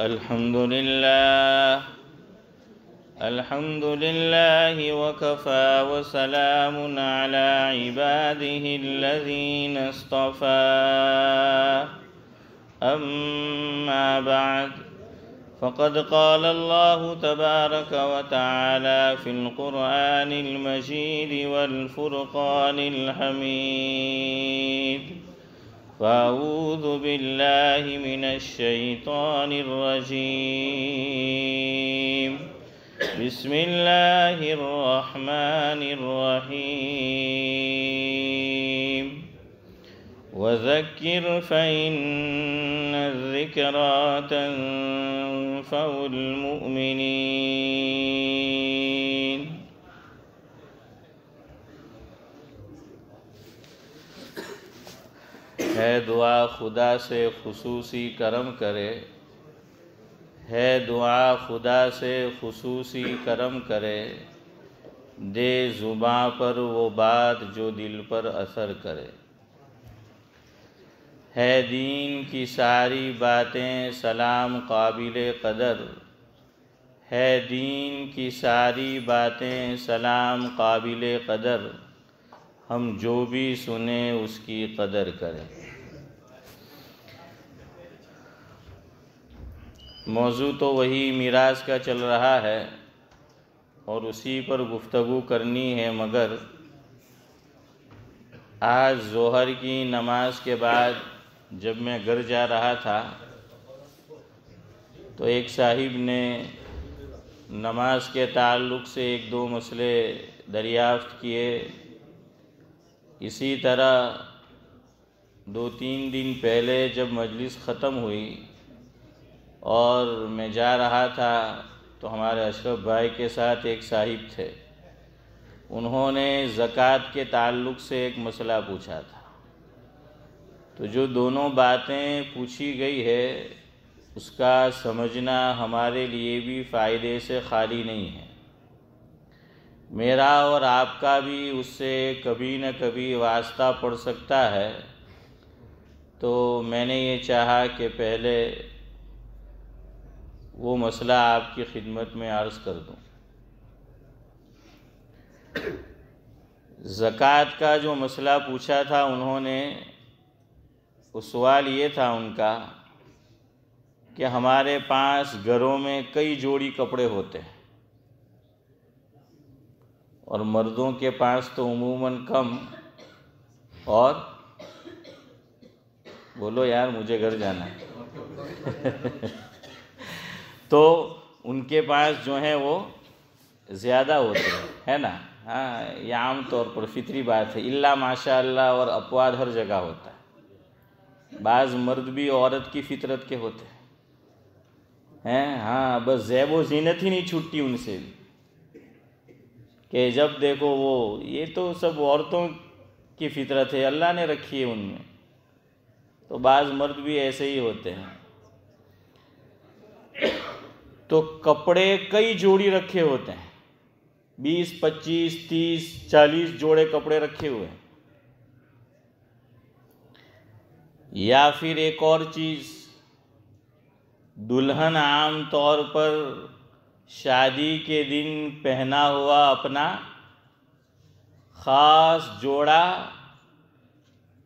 الحمد لله الحمد لله وكفى وسلام على عباده الذين اصطفى أما بعد فقد قال الله تبارك وتعالى في القرآن المجيد والفرقان الحميد فأعوذ بالله من الشيطان الرجيم بسم الله الرحمن الرحيم وذكر فإن الذكرى تنفع المؤمنين है दुआ खुदा से खसूसी करम करे है दुआ खुदा से खसूसी करम करे दे ज़ुबाँ पर वो बात जो दिल पर असर करे है दीन की सारी बातें सलाम काबिल कदर है दीन की सारी बातें सलाम काबिल कदर हम जो भी सुने उसकी कदर करें मौजू तो वही मीराज का चल रहा है और उसी पर गुफ्तगु करनी है मगर आज जोहर की नमाज के बाद जब मैं घर जा रहा था तो एक साहिब ने नमाज के ताल्लुक से एक दो मसले दरियाफ्त किए इसी तरह दो तीन दिन पहले जब मजलिस ख़त्म हुई और मैं जा रहा था तो हमारे अशरफ भाई के साथ एक साहिब थे उन्होंने ज़क़़त के ताल्लुक़ से एक मसला पूछा था तो जो दोनों बातें पूछी गई है उसका समझना हमारे लिए भी फ़ायदे से खाली नहीं है मेरा और आपका भी उससे कभी न कभी वास्ता पड़ सकता है तो मैंने ये चाहा कि पहले वो मसला आपकी खिदमत में अर्ज़ कर दूँ ज़क़़त का जो मसला पूछा था उन्होंने वो सवाल ये था उनका कि हमारे पास घरों में कई जोड़ी कपड़े होते हैं और मर्दों के पास तो उमूमन कम और बोलो यार मुझे घर जाना है तो उनके पास जो है वो ज़्यादा होते हैं है ना हाँ ये आम तौर पर फितरी बात है इल्ला माशा और अपवाद हर जगह होता है बाज़ मर्द भी औरत की फितरत के होते हैं हैं हाँ बस जैब व जीनत ही नहीं छूटती उनसे कि जब देखो वो ये तो सब औरतों की फितरत है अल्लाह ने रखी है उनमें तो बाज़ मर्द भी ऐसे ही होते हैं तो कपड़े कई जोड़ी रखे होते हैं बीस पच्चीस तीस चालीस जोड़े कपड़े रखे हुए हैं या फिर एक और चीज़ दुल्हन आम तौर पर शादी के दिन पहना हुआ अपना खास जोड़ा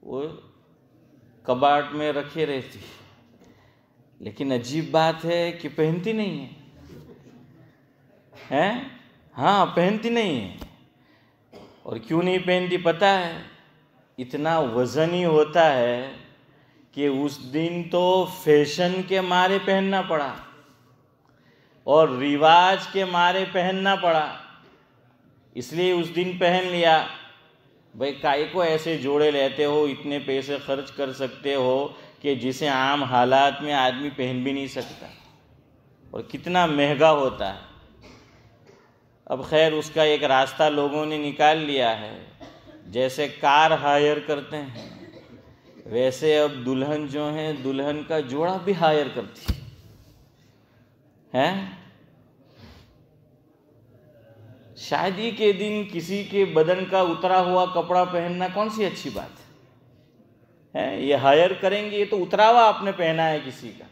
वो कबाट में रखे रहती है लेकिन अजीब बात है कि पहनती नहीं है हैं हाँ पहनती नहीं है और क्यों नहीं पहनती पता है इतना वजन ही होता है कि उस दिन तो फैशन के मारे पहनना पड़ा और रिवाज के मारे पहनना पड़ा इसलिए उस दिन पहन लिया भाई काय को ऐसे जोड़े लेते हो इतने पैसे खर्च कर सकते हो कि जिसे आम हालात में आदमी पहन भी नहीं सकता और कितना महंगा होता है अब खैर उसका एक रास्ता लोगों ने निकाल लिया है जैसे कार हायर करते हैं वैसे अब दुल्हन जो है दुल्हन का जोड़ा भी हायर करती है शादी के दिन किसी के बदन का उतरा हुआ कपड़ा पहनना कौन सी अच्छी बात है है ये हायर करेंगे ये तो उतरावा आपने पहना है किसी का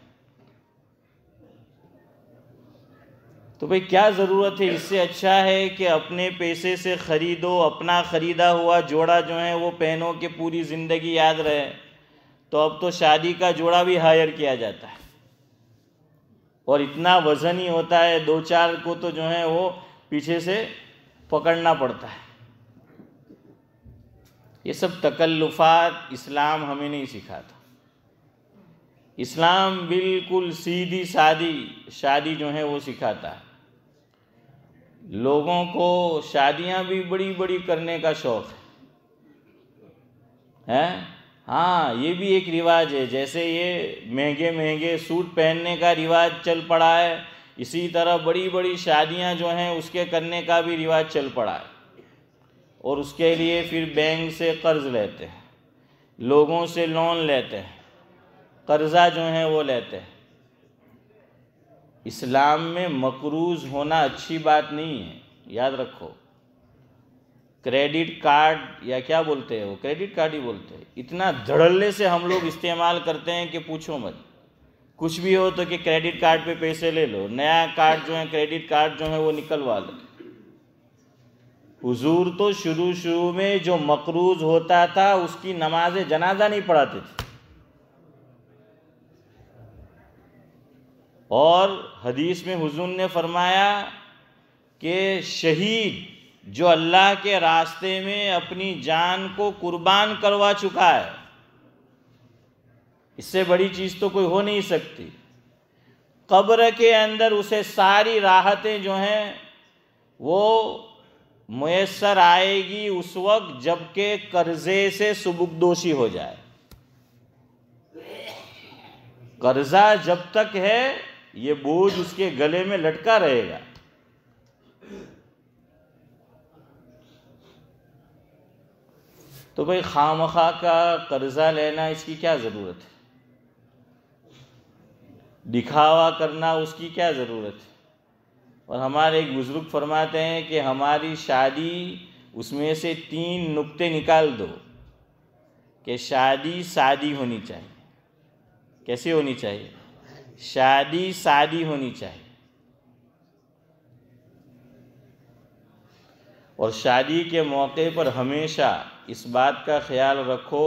तो भाई क्या ज़रूरत है इससे अच्छा है कि अपने पैसे से ख़रीदो अपना ख़रीदा हुआ जोड़ा जो है वो पहनो कि पूरी ज़िंदगी याद रहे तो अब तो शादी का जोड़ा भी हायर किया जाता है और इतना वज़न ही होता है दो चार को तो जो है वो पीछे से पकड़ना पड़ता है ये सब तकल्लुफात इस्लाम हमें नहीं सिखाता इस्लाम बिल्कुल सीधी सादी शादी जो है वो सिखाता है लोगों को शादियां भी बड़ी बड़ी करने का शौक़ है हैं हाँ ये भी एक रिवाज है जैसे ये महंगे महंगे सूट पहनने का रिवाज चल पड़ा है इसी तरह बड़ी बड़ी शादियां जो हैं उसके करने का भी रिवाज चल पड़ा है और उसके लिए फिर बैंक से कर्ज़ लेते हैं लोगों से लोन लेते हैं कर्ज़ा जो है वो लेते हैं इस्लाम में मकरूज होना अच्छी बात नहीं है याद रखो क्रेडिट कार्ड या क्या बोलते हैं वो क्रेडिट कार्ड ही बोलते हैं इतना धड़ल्ले से हम लोग इस्तेमाल करते हैं कि पूछो मत कुछ भी हो तो कि क्रेडिट कार्ड पे पैसे ले लो नया कार्ड जो है क्रेडिट कार्ड जो है वो निकलवा लो हुजूर तो शुरू शुरू में जो मकरूज होता था उसकी नमाज जनाजा नहीं पढ़ाते थे और हदीस में हुजूर ने फरमाया कि शहीद जो अल्लाह के रास्ते में अपनी जान को कुर्बान करवा चुका है इससे बड़ी चीज़ तो कोई हो नहीं सकती कब्र के अंदर उसे सारी राहतें जो हैं वो मुयसर आएगी उस वक्त जबकि कर्जे से सुबुक दोषी हो जाए कर्जा जब तक है ये बोझ उसके गले में लटका रहेगा तो भाई खाम खा का कर्जा लेना इसकी क्या ज़रूरत है दिखावा करना उसकी क्या ज़रूरत है और हमारे एक बुज़ुर्ग फरमाते हैं कि हमारी शादी उसमें से तीन नुक्ते निकाल दो कि शादी शादी होनी चाहिए कैसे होनी चाहिए शादी शादी होनी चाहिए और शादी के मौके पर हमेशा इस बात का ख्याल रखो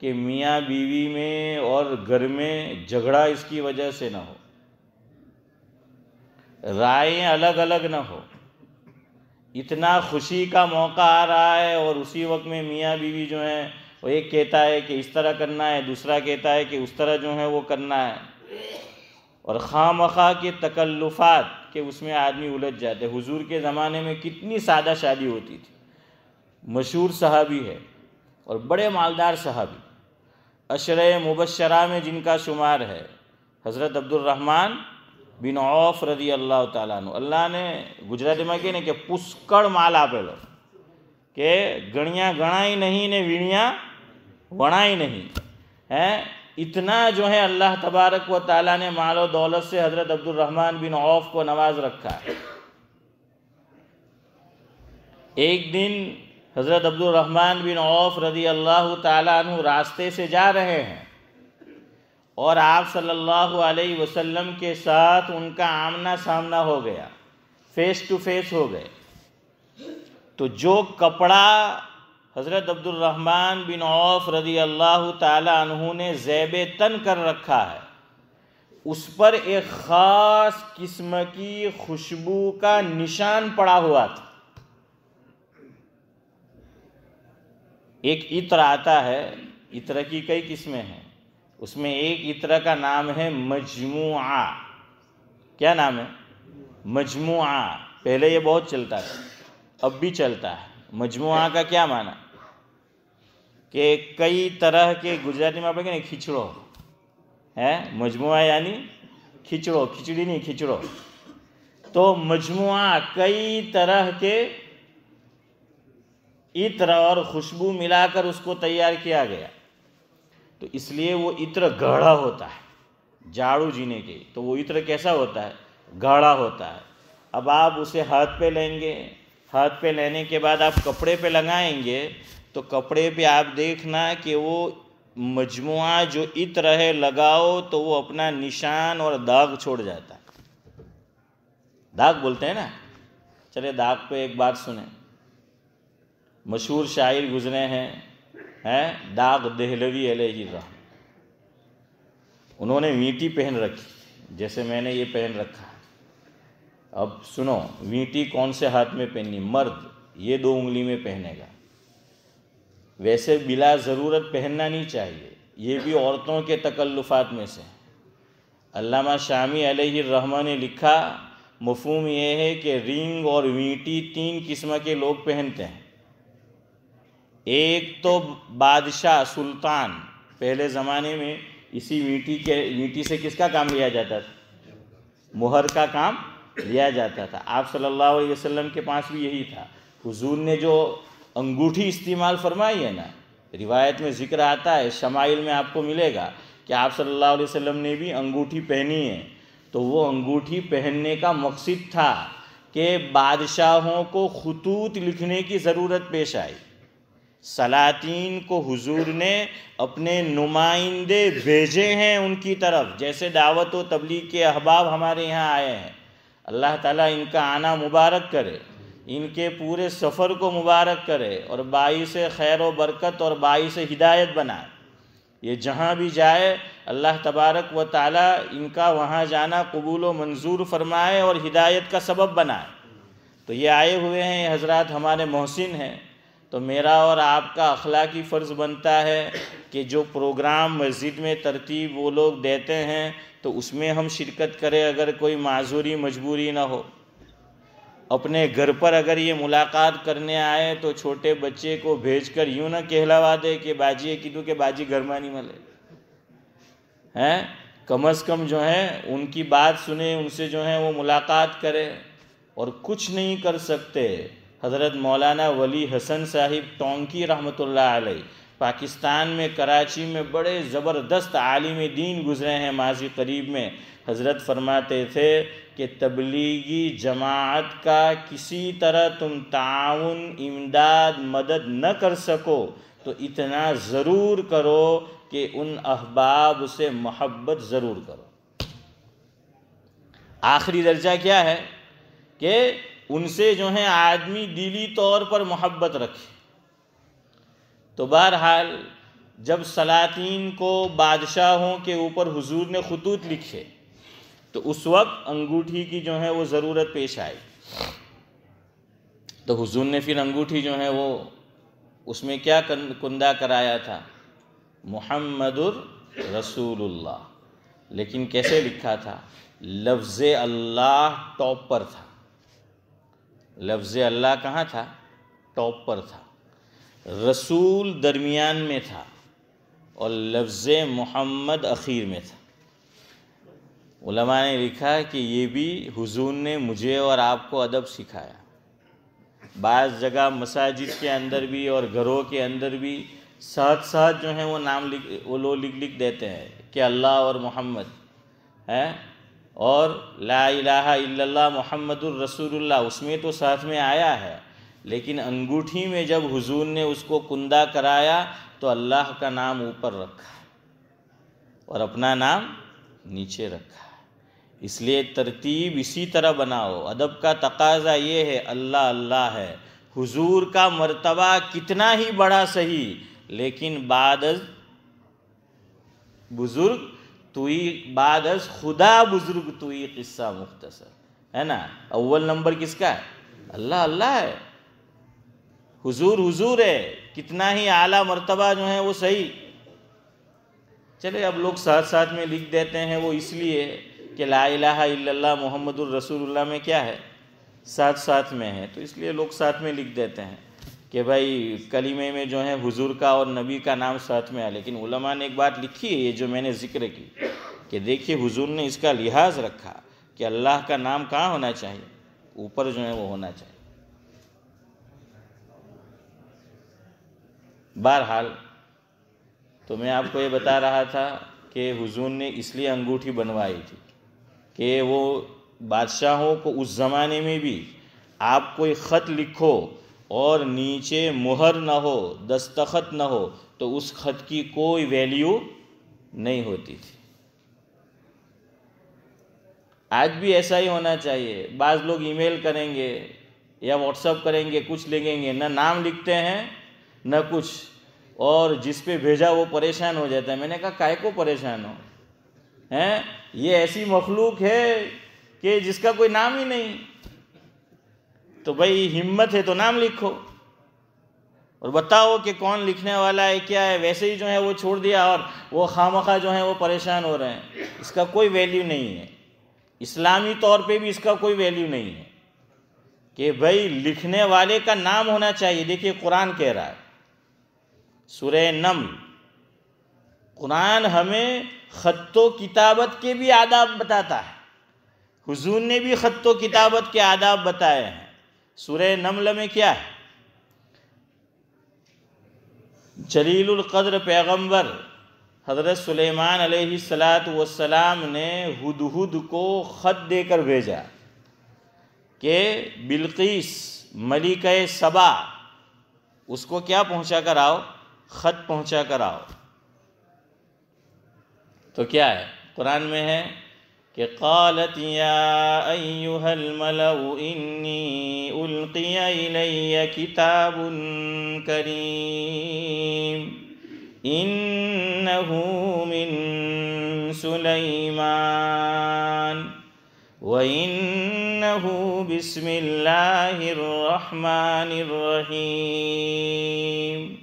कि मियाँ बीवी में और घर में झगड़ा इसकी वजह से ना हो राय अलग अलग ना हो इतना खुशी का मौका आ रहा है और उसी वक्त में मियाँ बीवी जो हैं वो एक कहता है कि इस तरह करना है दूसरा कहता है कि उस तरह जो है वो करना है और खाम खा के तकल्लुफात के उसमें आदमी उलझ जाते हुजूर के ज़माने में कितनी सादा शादी होती थी मशहूर साहबी है और बड़े मालदार साहबी अशर मुबशरा में जिनका शुमार है हज़रत अब्दुलरहमान बिन બિન ઓફ अल्लाह અલ્લાહ તાલાનું અલ્લાહને ગુજરાતીમાં કહીએ ને કે પુષ્કળ માલ આપેલો કે ગણ્યા ગણાય નહીં ને વીણ્યા ही नहीं है इतना जो है अल्लाह तबारक व ताला ने मालो दौलत से हज़रत अब्दुलरहमान बिन औफ को नवाज रखा है एक दिन हज़रत अब्दुलरहमान बिन औफ रदी अल्लाह तला रास्ते से जा रहे हैं और आप सल्लल्लाहु अलैहि वसल्लम के साथ उनका आमना सामना हो गया फेस टू फेस हो गए तो जो कपड़ा हज़रत अब्दुलरहमान बिन औफ रजी अल्लाह तहु ने जैब तन कर रखा है उस पर एक ख़ास किस्म की खुशबू का निशान पड़ा हुआ था एक इत्र आता है इत्र की कई किस्में हैं उसमें एक इत्र का नाम है मजमू क्या नाम है मजमू पहले ये बहुत चलता है अब भी चलता है मजमू का क्या माना कि कई तरह के गुजराती में आप કહીએ खिचड़ो है મજમુઆ यानी खिचड़ो खिचड़ी नहीं खिचड़ो तो मजमुआ कई तरह के इत्र और खुशबू मिलाकर उसको तैयार किया गया तो इसलिए वो इत्र गाढ़ा होता है झाड़ू जीने के तो वो इत्र कैसा होता है गाढ़ा होता है अब आप उसे हाथ पे लेंगे हाथ पे लेने के बाद आप कपड़े पे लगाएंगे तो कपड़े पे आप देखना कि वो मजमु जो इत्र है लगाओ तो वो अपना निशान और दाग छोड़ जाता है दाग बोलते हैं ना चले दाग पे एक बात सुने मशहूर शायर गुजरे हैं हैं दाग देहलवी अलहरा उन्होंने मीटी पहन रखी जैसे मैंने ये पहन रखा अब सुनो वीटी कौन से हाथ में पहननी मर्द ये दो उंगली में पहनेगा वैसे बिला ज़रूरत पहनना नहीं चाहिए ये भी औरतों के तकल्लुफ़ात में से अल्लामा शामी रहमान ने लिखा मफहम यह है कि रिंग और वीटी तीन किस्म के लोग पहनते हैं एक तो बादशाह सुल्तान पहले ज़माने में इसी मीटी के मीटी से किसका काम लिया जाता था मुहर का काम लिया जाता था आप सल्लल्लाहु अलैहि वसल्लम के पास भी यही था हुजूर ने जो अंगूठी इस्तेमाल फरमाई है ना रिवायत में जिक्र आता है शमाइल में आपको मिलेगा कि आप सल्लल्लाहु अलैहि वसल्लम ने भी अंगूठी पहनी है तो वो अंगूठी पहनने का मकसद था कि बादशाहों को खतूत लिखने की ज़रूरत पेश आई सलातीन को हुजूर ने अपने नुमाइंदे भेजे हैं उनकी तरफ जैसे दावत व तबलीग के अहबाब हमारे यहाँ आए हैं अल्लाह ताला इनका आना मुबारक करे इनके पूरे सफ़र को मुबारक करे और बाई से खैर व बरकत और बाई से हिदायत बनाए ये जहाँ भी जाए अल्लाह तबारक व ताला इनका वहाँ जाना कबूल व मंजूर फरमाए और हिदायत का सबब बनाए तो ये आए हुए हैं ये हजरात हमारे मोहसिन हैं तो मेरा और आपका अखलाकी फ़र्ज़ बनता है कि जो प्रोग्राम मस्जिद में तरतीब वो लोग देते हैं तो उसमें हम शिरकत करें अगर कोई माजूरी मजबूरी ना हो अपने घर पर अगर ये मुलाकात करने आए तो छोटे बच्चे को भेजकर यूँ ना कहलावा दे कि बाजी किदू के बाजी घर में नहीं मिले हैं कम अज़ कम जो है उनकी बात सुने उनसे जो है वो मुलाकात करें और कुछ नहीं कर सकते हज़रत मौलाना वली हसन साहिब टोंकी रहमत आलै पाकिस्तान में कराची में बड़े ज़बरदस्त आलिम दीन गुज़रे हैं माजी करीब में हज़रत फरमाते थे कि तबलीगी जमात का किसी तरह तुम ताउन इमदाद मदद न कर सको तो इतना ज़रूर करो कि उन अहबाब से मोहब्बत ज़रूर करो आखिरी दर्जा क्या है कि उनसे जो है आदमी दिली तौर पर मोहब्बत रखे तो बहरहाल जब सलातीन को बादशाहों के ऊपर हुजूर ने खतूत लिखे तो उस वक्त अंगूठी की जो है वो ज़रूरत पेश आई तो हुजूर ने फिर अंगूठी जो है वो उसमें क्या कुंदा कराया था मुहम्मदुर रसूलुल्लाह लेकिन कैसे लिखा था लफ्ज़ अल्लाह टॉप पर था लफ्ज़ अल्लाह कहाँ था टॉप पर था रसूल दरमियान में था और लफ्ज़ मोहम्मद अखीर में था उलमा ने लिखा कि ये भी हुजूर ने मुझे और आपको अदब सिखाया बाज़ जगह मसाजिद के अंदर भी और घरों के अंदर भी साथ साथ जो है वो नाम लिख वो लोग लिख लिख देते हैं कि अल्लाह और मोहम्मद है और ला इलाहा मोहम्मद रसूलुल्लाह उसमें तो साथ में आया है लेकिन अंगूठी में जब हुजूर ने उसको कुंदा कराया तो अल्लाह का नाम ऊपर रखा और अपना नाम नीचे रखा इसलिए तरतीब इसी तरह बनाओ अदब का तकाजा ये है अल्लाह अल्लाह है हुजूर का मर्तबा कितना ही बड़ा सही लेकिन बाद बुज़ुर्ग तुई बाद खुदा बुजुर्ग तुई किस्सा मुख्तसर है ना अव्वल नंबर किसका है अल्लाह अल्लाह है हुजूर हुजूर है कितना ही आला मर्तबा जो है वो सही चले अब लोग साथ साथ में लिख देते हैं वो इसलिए कि ला इलाहा मोहम्मद रसूलुल्लाह में क्या है साथ साथ में है तो इसलिए लोग साथ में लिख देते हैं कि भाई कलीमे में जो है हुजूर का और नबी का नाम साथ में है लेकिन उलमा ने एक बात लिखी है ये जो मैंने जिक्र की कि देखिए हुजूर ने इसका लिहाज रखा कि अल्लाह का नाम कहाँ होना चाहिए ऊपर जो है वो होना चाहिए बहरहाल तो मैं आपको ये बता रहा था कि हुजूर ने इसलिए अंगूठी बनवाई थी कि वो बादशाहों को उस ज़माने में भी आप कोई ख़त लिखो और नीचे मुहर ना हो दस्तखत ना हो तो उस खत की कोई वैल्यू नहीं होती थी आज भी ऐसा ही होना चाहिए बाज़ लोग ईमेल करेंगे या व्हाट्सअप करेंगे कुछ लिखेंगे ना नाम लिखते हैं ना कुछ और जिस पे भेजा वो परेशान हो जाता है मैंने कहा काय को परेशान हो हैं ये ऐसी मखलूक है कि जिसका कोई नाम ही नहीं तो भाई हिम्मत है तो नाम लिखो और बताओ कि कौन लिखने वाला है क्या है वैसे ही जो है वो छोड़ दिया और वो खामखा जो है वो परेशान हो रहे हैं इसका कोई वैल्यू नहीं है इस्लामी तौर पे भी इसका कोई वैल्यू नहीं है कि भाई लिखने वाले का नाम होना चाहिए देखिए कुरान कह रहा है सुरे नम कुरान हमें ख़त्ो किताबत के भी आदाब बताता है हुजूर ने भी ख़त्ो किताबत के आदाब बताए हैं सूर्य नमल में क्या है जलीलुल कद्र पैगंबर हज़रत सुलेमान सलात वसलाम ने हुदहुद को ख़त देकर भेजा कि बिल्किस मलिक सबा उसको क्या पहुंचा कर आओ ख़त पहुंचा कर आओ तो क्या है कुरान में है قالت يا أيها الملو إني ألقي إلي كتاب كريم إنه من سليمان وإنه بسم الله الرحمن الرحيم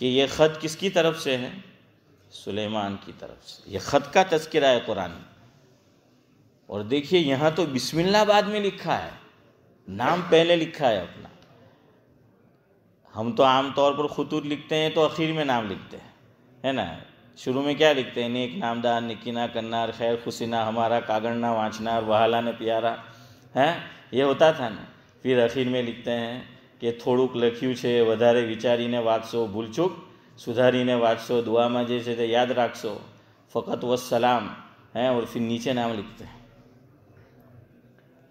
یہ خط کس کی طرف سے ہے سلیمان کی طرف سے یہ خط کا تذکرہ ہے قرآن میں और देखिए यहाँ तो बिस्मिल्लाह बाद में लिखा है नाम पहले लिखा है अपना हम तो आमतौर पर खतूत लिखते हैं तो आखिर में नाम लिखते हैं है ना शुरू में क्या लिखते हैं नेक नामदार निकिना कन्नार खैर खुशीना हमारा कागड़ना वाँचना और वहाला ने प्यारा हैं ये होता था ना फिर आखिर में लिखते हैं कि थोड़ूक કે થોડુંક લખ્યું છે વધારે વિચારીને વાંચશો ભૂલચૂક સુધારીને વાંચશો दुआ में जैसे याद યાદ રાખશો ફકત વસ है और फिर नीचे नाम लिखते हैं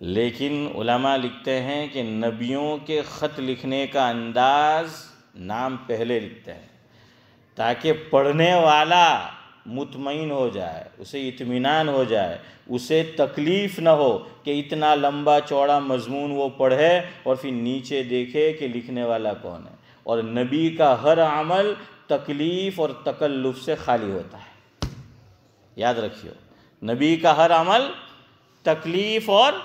लेकिन उलमा लिखते हैं कि नबियों के ख़त लिखने का अंदाज नाम पहले लिखते हैं ताकि पढ़ने वाला मुतमिन हो जाए उसे इतमान हो जाए उसे तकलीफ़ न हो कि इतना लंबा चौड़ा मजमून वो पढ़े और फिर नीचे देखे कि लिखने वाला कौन है और नबी का हर अमल तकलीफ़ और तकल्लुफ़ से खाली होता है याद रखियो नबी का हर अमल तकलीफ़ और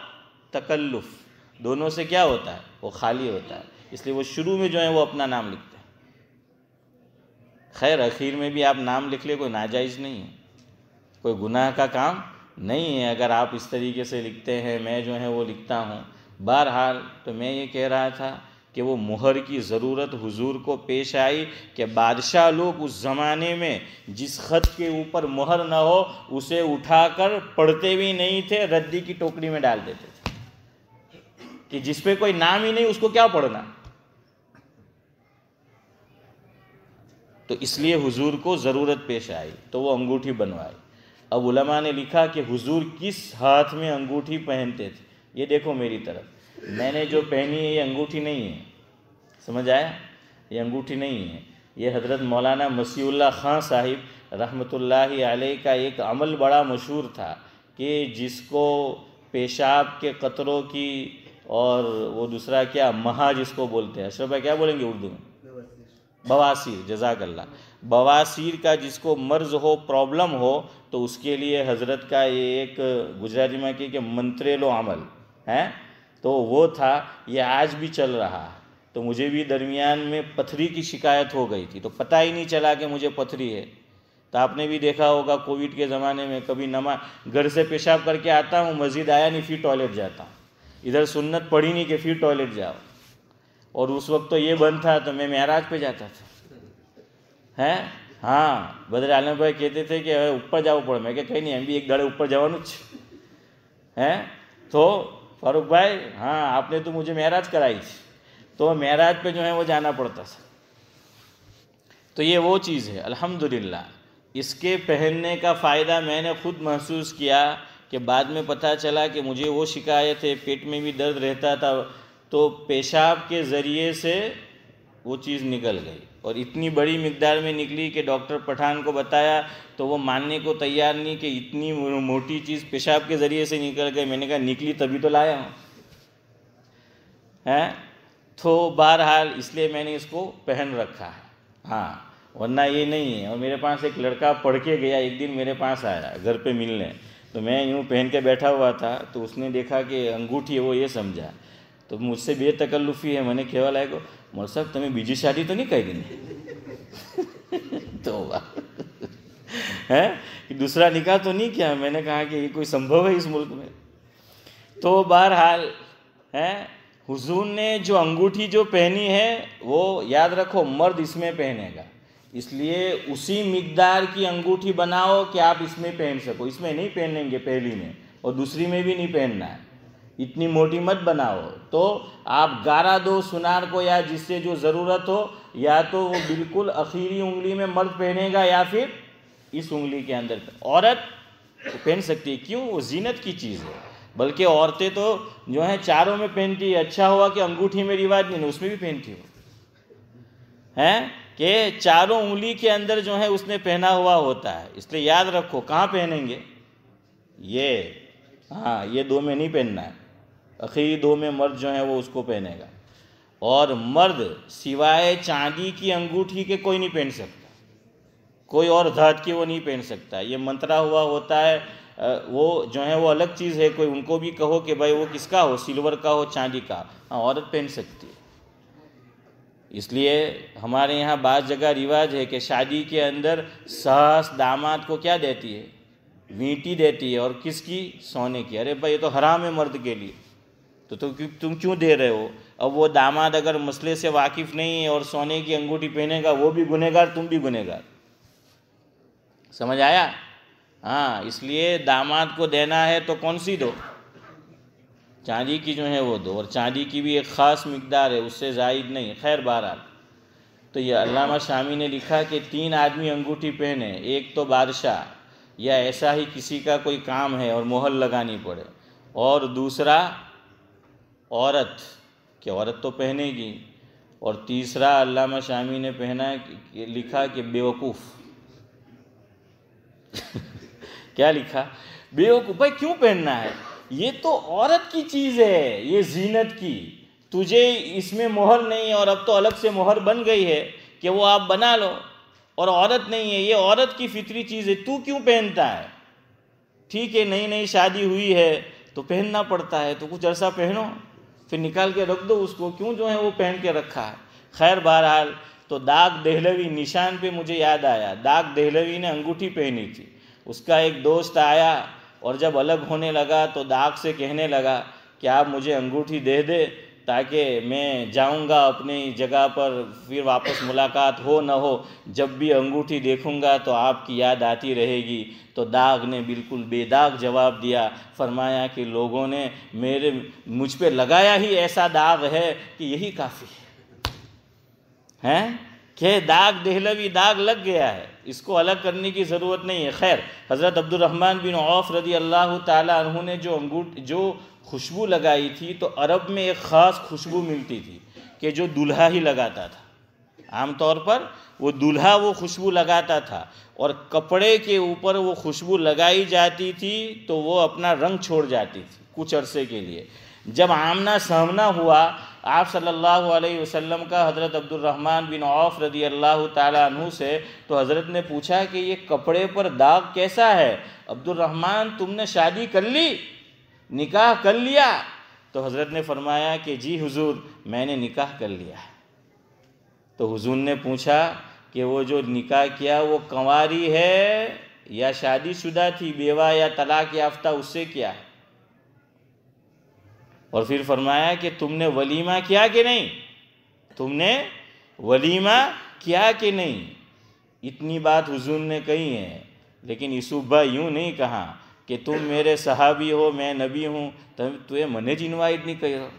तकल्लुफ़ दोनों से क्या होता है वो खाली होता है इसलिए वो शुरू में जो है वो अपना नाम लिखते हैं खैर अखीर में भी आप नाम लिख ले कोई नाजायज़ नहीं है कोई गुनाह का काम नहीं है अगर आप इस तरीके से लिखते हैं मैं जो है वो लिखता हूँ बहरहाल तो मैं ये कह रहा था कि वो मुहर की ज़रूरत हुजूर को पेश आई कि बादशाह लोग उस ज़माने में जिस ख़त के ऊपर मुहर ना हो उसे उठाकर पढ़ते भी नहीं थे रद्दी की टोकरी में डाल देते थे कि जिसपे कोई नाम ही नहीं उसको क्या पढ़ना तो इसलिए हुजूर को ज़रूरत पेश आई तो वो अंगूठी बनवाई अब उलमा ने लिखा कि हुजूर किस हाथ में अंगूठी पहनते थे ये देखो मेरी तरफ मैंने जो पहनी है ये अंगूठी नहीं है समझ आया ये अंगूठी नहीं है ये हज़रत मौलाना मसीहुल्ला खां साहिब रहमतुल्लाह का एक अमल बड़ा मशहूर था कि जिसको पेशाब के कतरों की और वो दूसरा क्या महा जिसको बोलते हैं अशरफ भाई क्या बोलेंगे उर्दू में बवासीर जजाकल्ला बवासीर का जिसको मर्ज हो प्रॉब्लम हो तो उसके लिए हजरत का ये एक गुजराती में कि मंत्रे लो अमल हैं तो वो था ये आज भी चल रहा तो मुझे भी दरमियान में पथरी की शिकायत हो गई थी तो पता ही नहीं चला कि मुझे पथरी है तो आपने भी देखा होगा कोविड के ज़माने में कभी नमा घर से पेशाब करके आता हूँ मस्जिद आया नहीं फिर टॉयलेट जाता हूँ इधर सुन्नत पड़ी नहीं कि फिर टॉयलेट जाओ और उस वक्त तो ये बंद था तो मैं महराज पे जाता था हैं हाँ बदरे आलम भाई कहते थे कि ऊपर जाओ पड़ो मैं कहीं नहीं हम भी एक गड़े ऊपर જવાનું हैं तो फारूक भाई हाँ आपने तो मुझे महराज कराई थी तो महराज पे जो है वो जाना पड़ता था तो ये वो चीज़ है अल्हम्दुलिल्लाह इसके पहनने का फ़ायदा मैंने खुद महसूस किया कि बाद में पता चला कि मुझे वो शिकायत है पेट में भी दर्द रहता था तो पेशाब के ज़रिए से वो चीज़ निकल गई और इतनी बड़ी मकदार में निकली कि डॉक्टर पठान को बताया तो वो मानने को तैयार नहीं कि इतनी मोटी चीज़ पेशाब के ज़रिए से निकल गई मैंने कहा निकली तभी तो लाया हूँ हैं तो बहरहाल इसलिए मैंने इसको पहन रखा है हाँ वरना ये नहीं है और मेरे पास एक लड़का पढ़ के गया एक दिन मेरे पास आया घर पे मिलने तो मैं यूँ पहन के बैठा हुआ था तो उसने देखा कि अंगूठी है वो ये समझा तो मुझसे बेतकल्लुफी है मैंने મને કહેવા मोर साहब तुम्हें बीजी शादी तो नहीं कह दी तो તો है कि दूसरा निकाह तो नहीं किया मैंने कहा कि ये कोई संभव है इस मुल्क में तो बहरहाल है हुजूर ने जो अंगूठी जो पहनी है वो याद रखो मर्द इसमें पहनेगा इसलिए उसी मिकदार की अंगूठी बनाओ कि आप इसमें पहन सको इसमें नहीं पहनेंगे पहली में और दूसरी में भी नहीं पहनना है इतनी मोटी मत बनाओ तो आप गारा दो सुनार को या जिससे जो ज़रूरत हो या तो वो बिल्कुल अखीरी उंगली में मर्द पहनेगा या फिर इस उंगली के अंदर औरत तो पहन सकती है क्यों वो जीनत की चीज़ है बल्कि औरतें तो जो है चारों में पहनती है अच्छा हुआ कि अंगूठी में रिवाज नहीं उसमें भी पहनती हो हैं कि चारों उंगली के अंदर जो है उसने पहना हुआ होता है इसलिए याद रखो कहाँ पहनेंगे ये हाँ ये दो में नहीं पहनना है आखिरी दो में मर्द जो है वो उसको पहनेगा और मर्द सिवाय चांदी की अंगूठी के कोई नहीं पहन सकता कोई और धात के वो नहीं पहन सकता ये मंत्रा हुआ होता है वो जो है वो अलग चीज़ है कोई उनको भी कहो कि भाई वो किसका हो सिल्वर का हो चांदी का हाँ औरत पहन सकती है इसलिए हमारे यहाँ बाज़ जगह रिवाज है कि शादी के अंदर सास दामाद को क्या देती है वीटी देती है और किसकी सोने की अरे भाई ये तो हराम है मर्द के लिए तो तुम तो तुम क्यों दे रहे हो अब वो दामाद अगर मसले से वाकिफ़ नहीं है और सोने की अंगूठी पहनेगा वो भी गुनहगार तुम भी गुनहगार समझ आया हाँ इसलिए दामाद को देना है तो कौन सी दो चांदी की जो है वो दो और चांदी की भी एक ख़ास मकदार है उससे जायद नहीं खैर बहरहाल तो यह अलामा शामी ने लिखा कि तीन आदमी अंगूठी पहने एक तो बादशाह या ऐसा ही किसी का कोई काम है और मोहर लगानी पड़े और दूसरा औरत कि औरत तो पहनेगी और तीसरा अलामा शामी ने पहना लिखा कि बेवकूफ़ क्या लिखा बेवकूफ़ भाई क्यों पहनना है ये तो औरत की चीज़ है ये जीनत की तुझे इसमें मोहर नहीं और अब तो अलग से मोहर बन गई है कि वो आप बना लो और औरत नहीं है ये औरत की फितरी चीज़ है तू क्यों पहनता है ठीक है नई नई शादी हुई है तो पहनना पड़ता है तो कुछ अरसा पहनो फिर निकाल के रख दो उसको क्यों जो है वो पहन के रखा है खैर बहरहाल तो दाग देहलवी निशान पे मुझे याद आया दाग देहलवी ने अंगूठी पहनी थी उसका एक दोस्त आया और जब अलग होने लगा तो दाग से कहने लगा कि आप मुझे अंगूठी दे दे ताकि मैं जाऊंगा अपनी जगह पर फिर वापस मुलाकात हो न हो जब भी अंगूठी देखूंगा तो आपकी याद आती रहेगी तो दाग ने बिल्कुल बेदाग जवाब दिया फरमाया कि लोगों ने मेरे मुझ पर लगाया ही ऐसा दाग है कि यही काफ़ी है हैं कि दाग दहलवी दाग लग गया है इसको अलग करने की ज़रूरत नहीं है खैर हज़रत अब्दुलरहमान बिन औफ रदी अल्लाह तु ने जो अंगूठ जो खुशबू लगाई थी तो अरब में एक ख़ास खुशबू मिलती थी कि जो दूल्हा ही लगाता था आम तौर पर वो दूल्हा वो खुशबू लगाता था और कपड़े के ऊपर वो खुशबू लगाई जाती थी तो वो अपना रंग छोड़ जाती थी कुछ अरसे के लिए जब आमना सामना हुआ आप सल्लल्लाहु अलैहि वसल्लम का हज़रत अब्दुलरहमान बिन औफ रदी अल्लाह तु से तो हज़रत ने पूछा कि ये कपड़े पर दाग कैसा है अब्दुलरहमान तुमने शादी कर ली निकाह कर लिया तो हज़रत ने फरमाया कि जी हुजूर मैंने निकाह कर लिया तो हुजूर ने पूछा कि वो जो निकाह किया वो कंवारी है या शादीशुदा थी बेवा या तलाक याफ्ता उससे क्या है और फिर फरमाया कि तुमने वलीमा किया कि नहीं तुमने वलीमा किया कि नहीं इतनी बात हुजूर ने कही है लेकिन यूसुफ यूँ नहीं कहा કે તું મેરે સહાબી હો મેં નબી હું તમે તું એ મને જ ઇન્વાઇટ નહીં કર્યો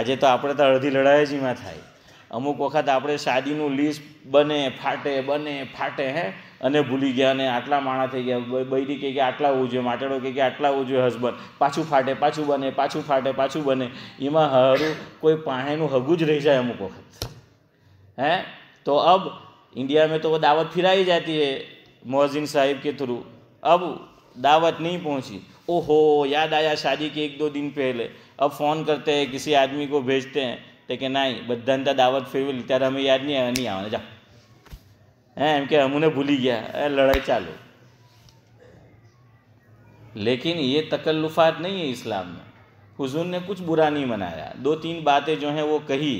આજે તો આપણે તો અડધી લડાઈ જ થાય અમુક વખત આપણે શાદીનું લિસ્ટ બને ફાટે બને ફાટે હે અને ભૂલી ગયા ને આટલા માણા થઈ ગયા બઈરી કે કે આટલા ઉજો માટાડો કે કે આટલા ઉજો હસબન્ડ પાછું ફાટે પાછું બને પાછું ફાટે પાછું બને એમાં હર કોઈ પાણેનું હગુ જ રહી જાય અમુક વખત હે તો અબ ઇન્ડિયા મે તો દાવત ફરાઈ જતી હે મોઝિન સાહેબ કે થ્રુ અબ દાવત નહીં પહોંચી ઓહો યાદ આયા સાજી કે એક બે દિન પેલે અ ફોન કરતા હે kisi આદમી કો ભેજતે હે લેકિન ના બદનતા દાવત ફેરવી લેતાર અમે યાદ નહી આવને જ એમ કે उन्हें भूली गया એ લડાઈ ચાલू लेकिन ये तकल्लुफात नहीं है इस्लाम में हुजूर ने कुछ बुरा नहीं मनाया दो तीन बातें जो हैं वो कही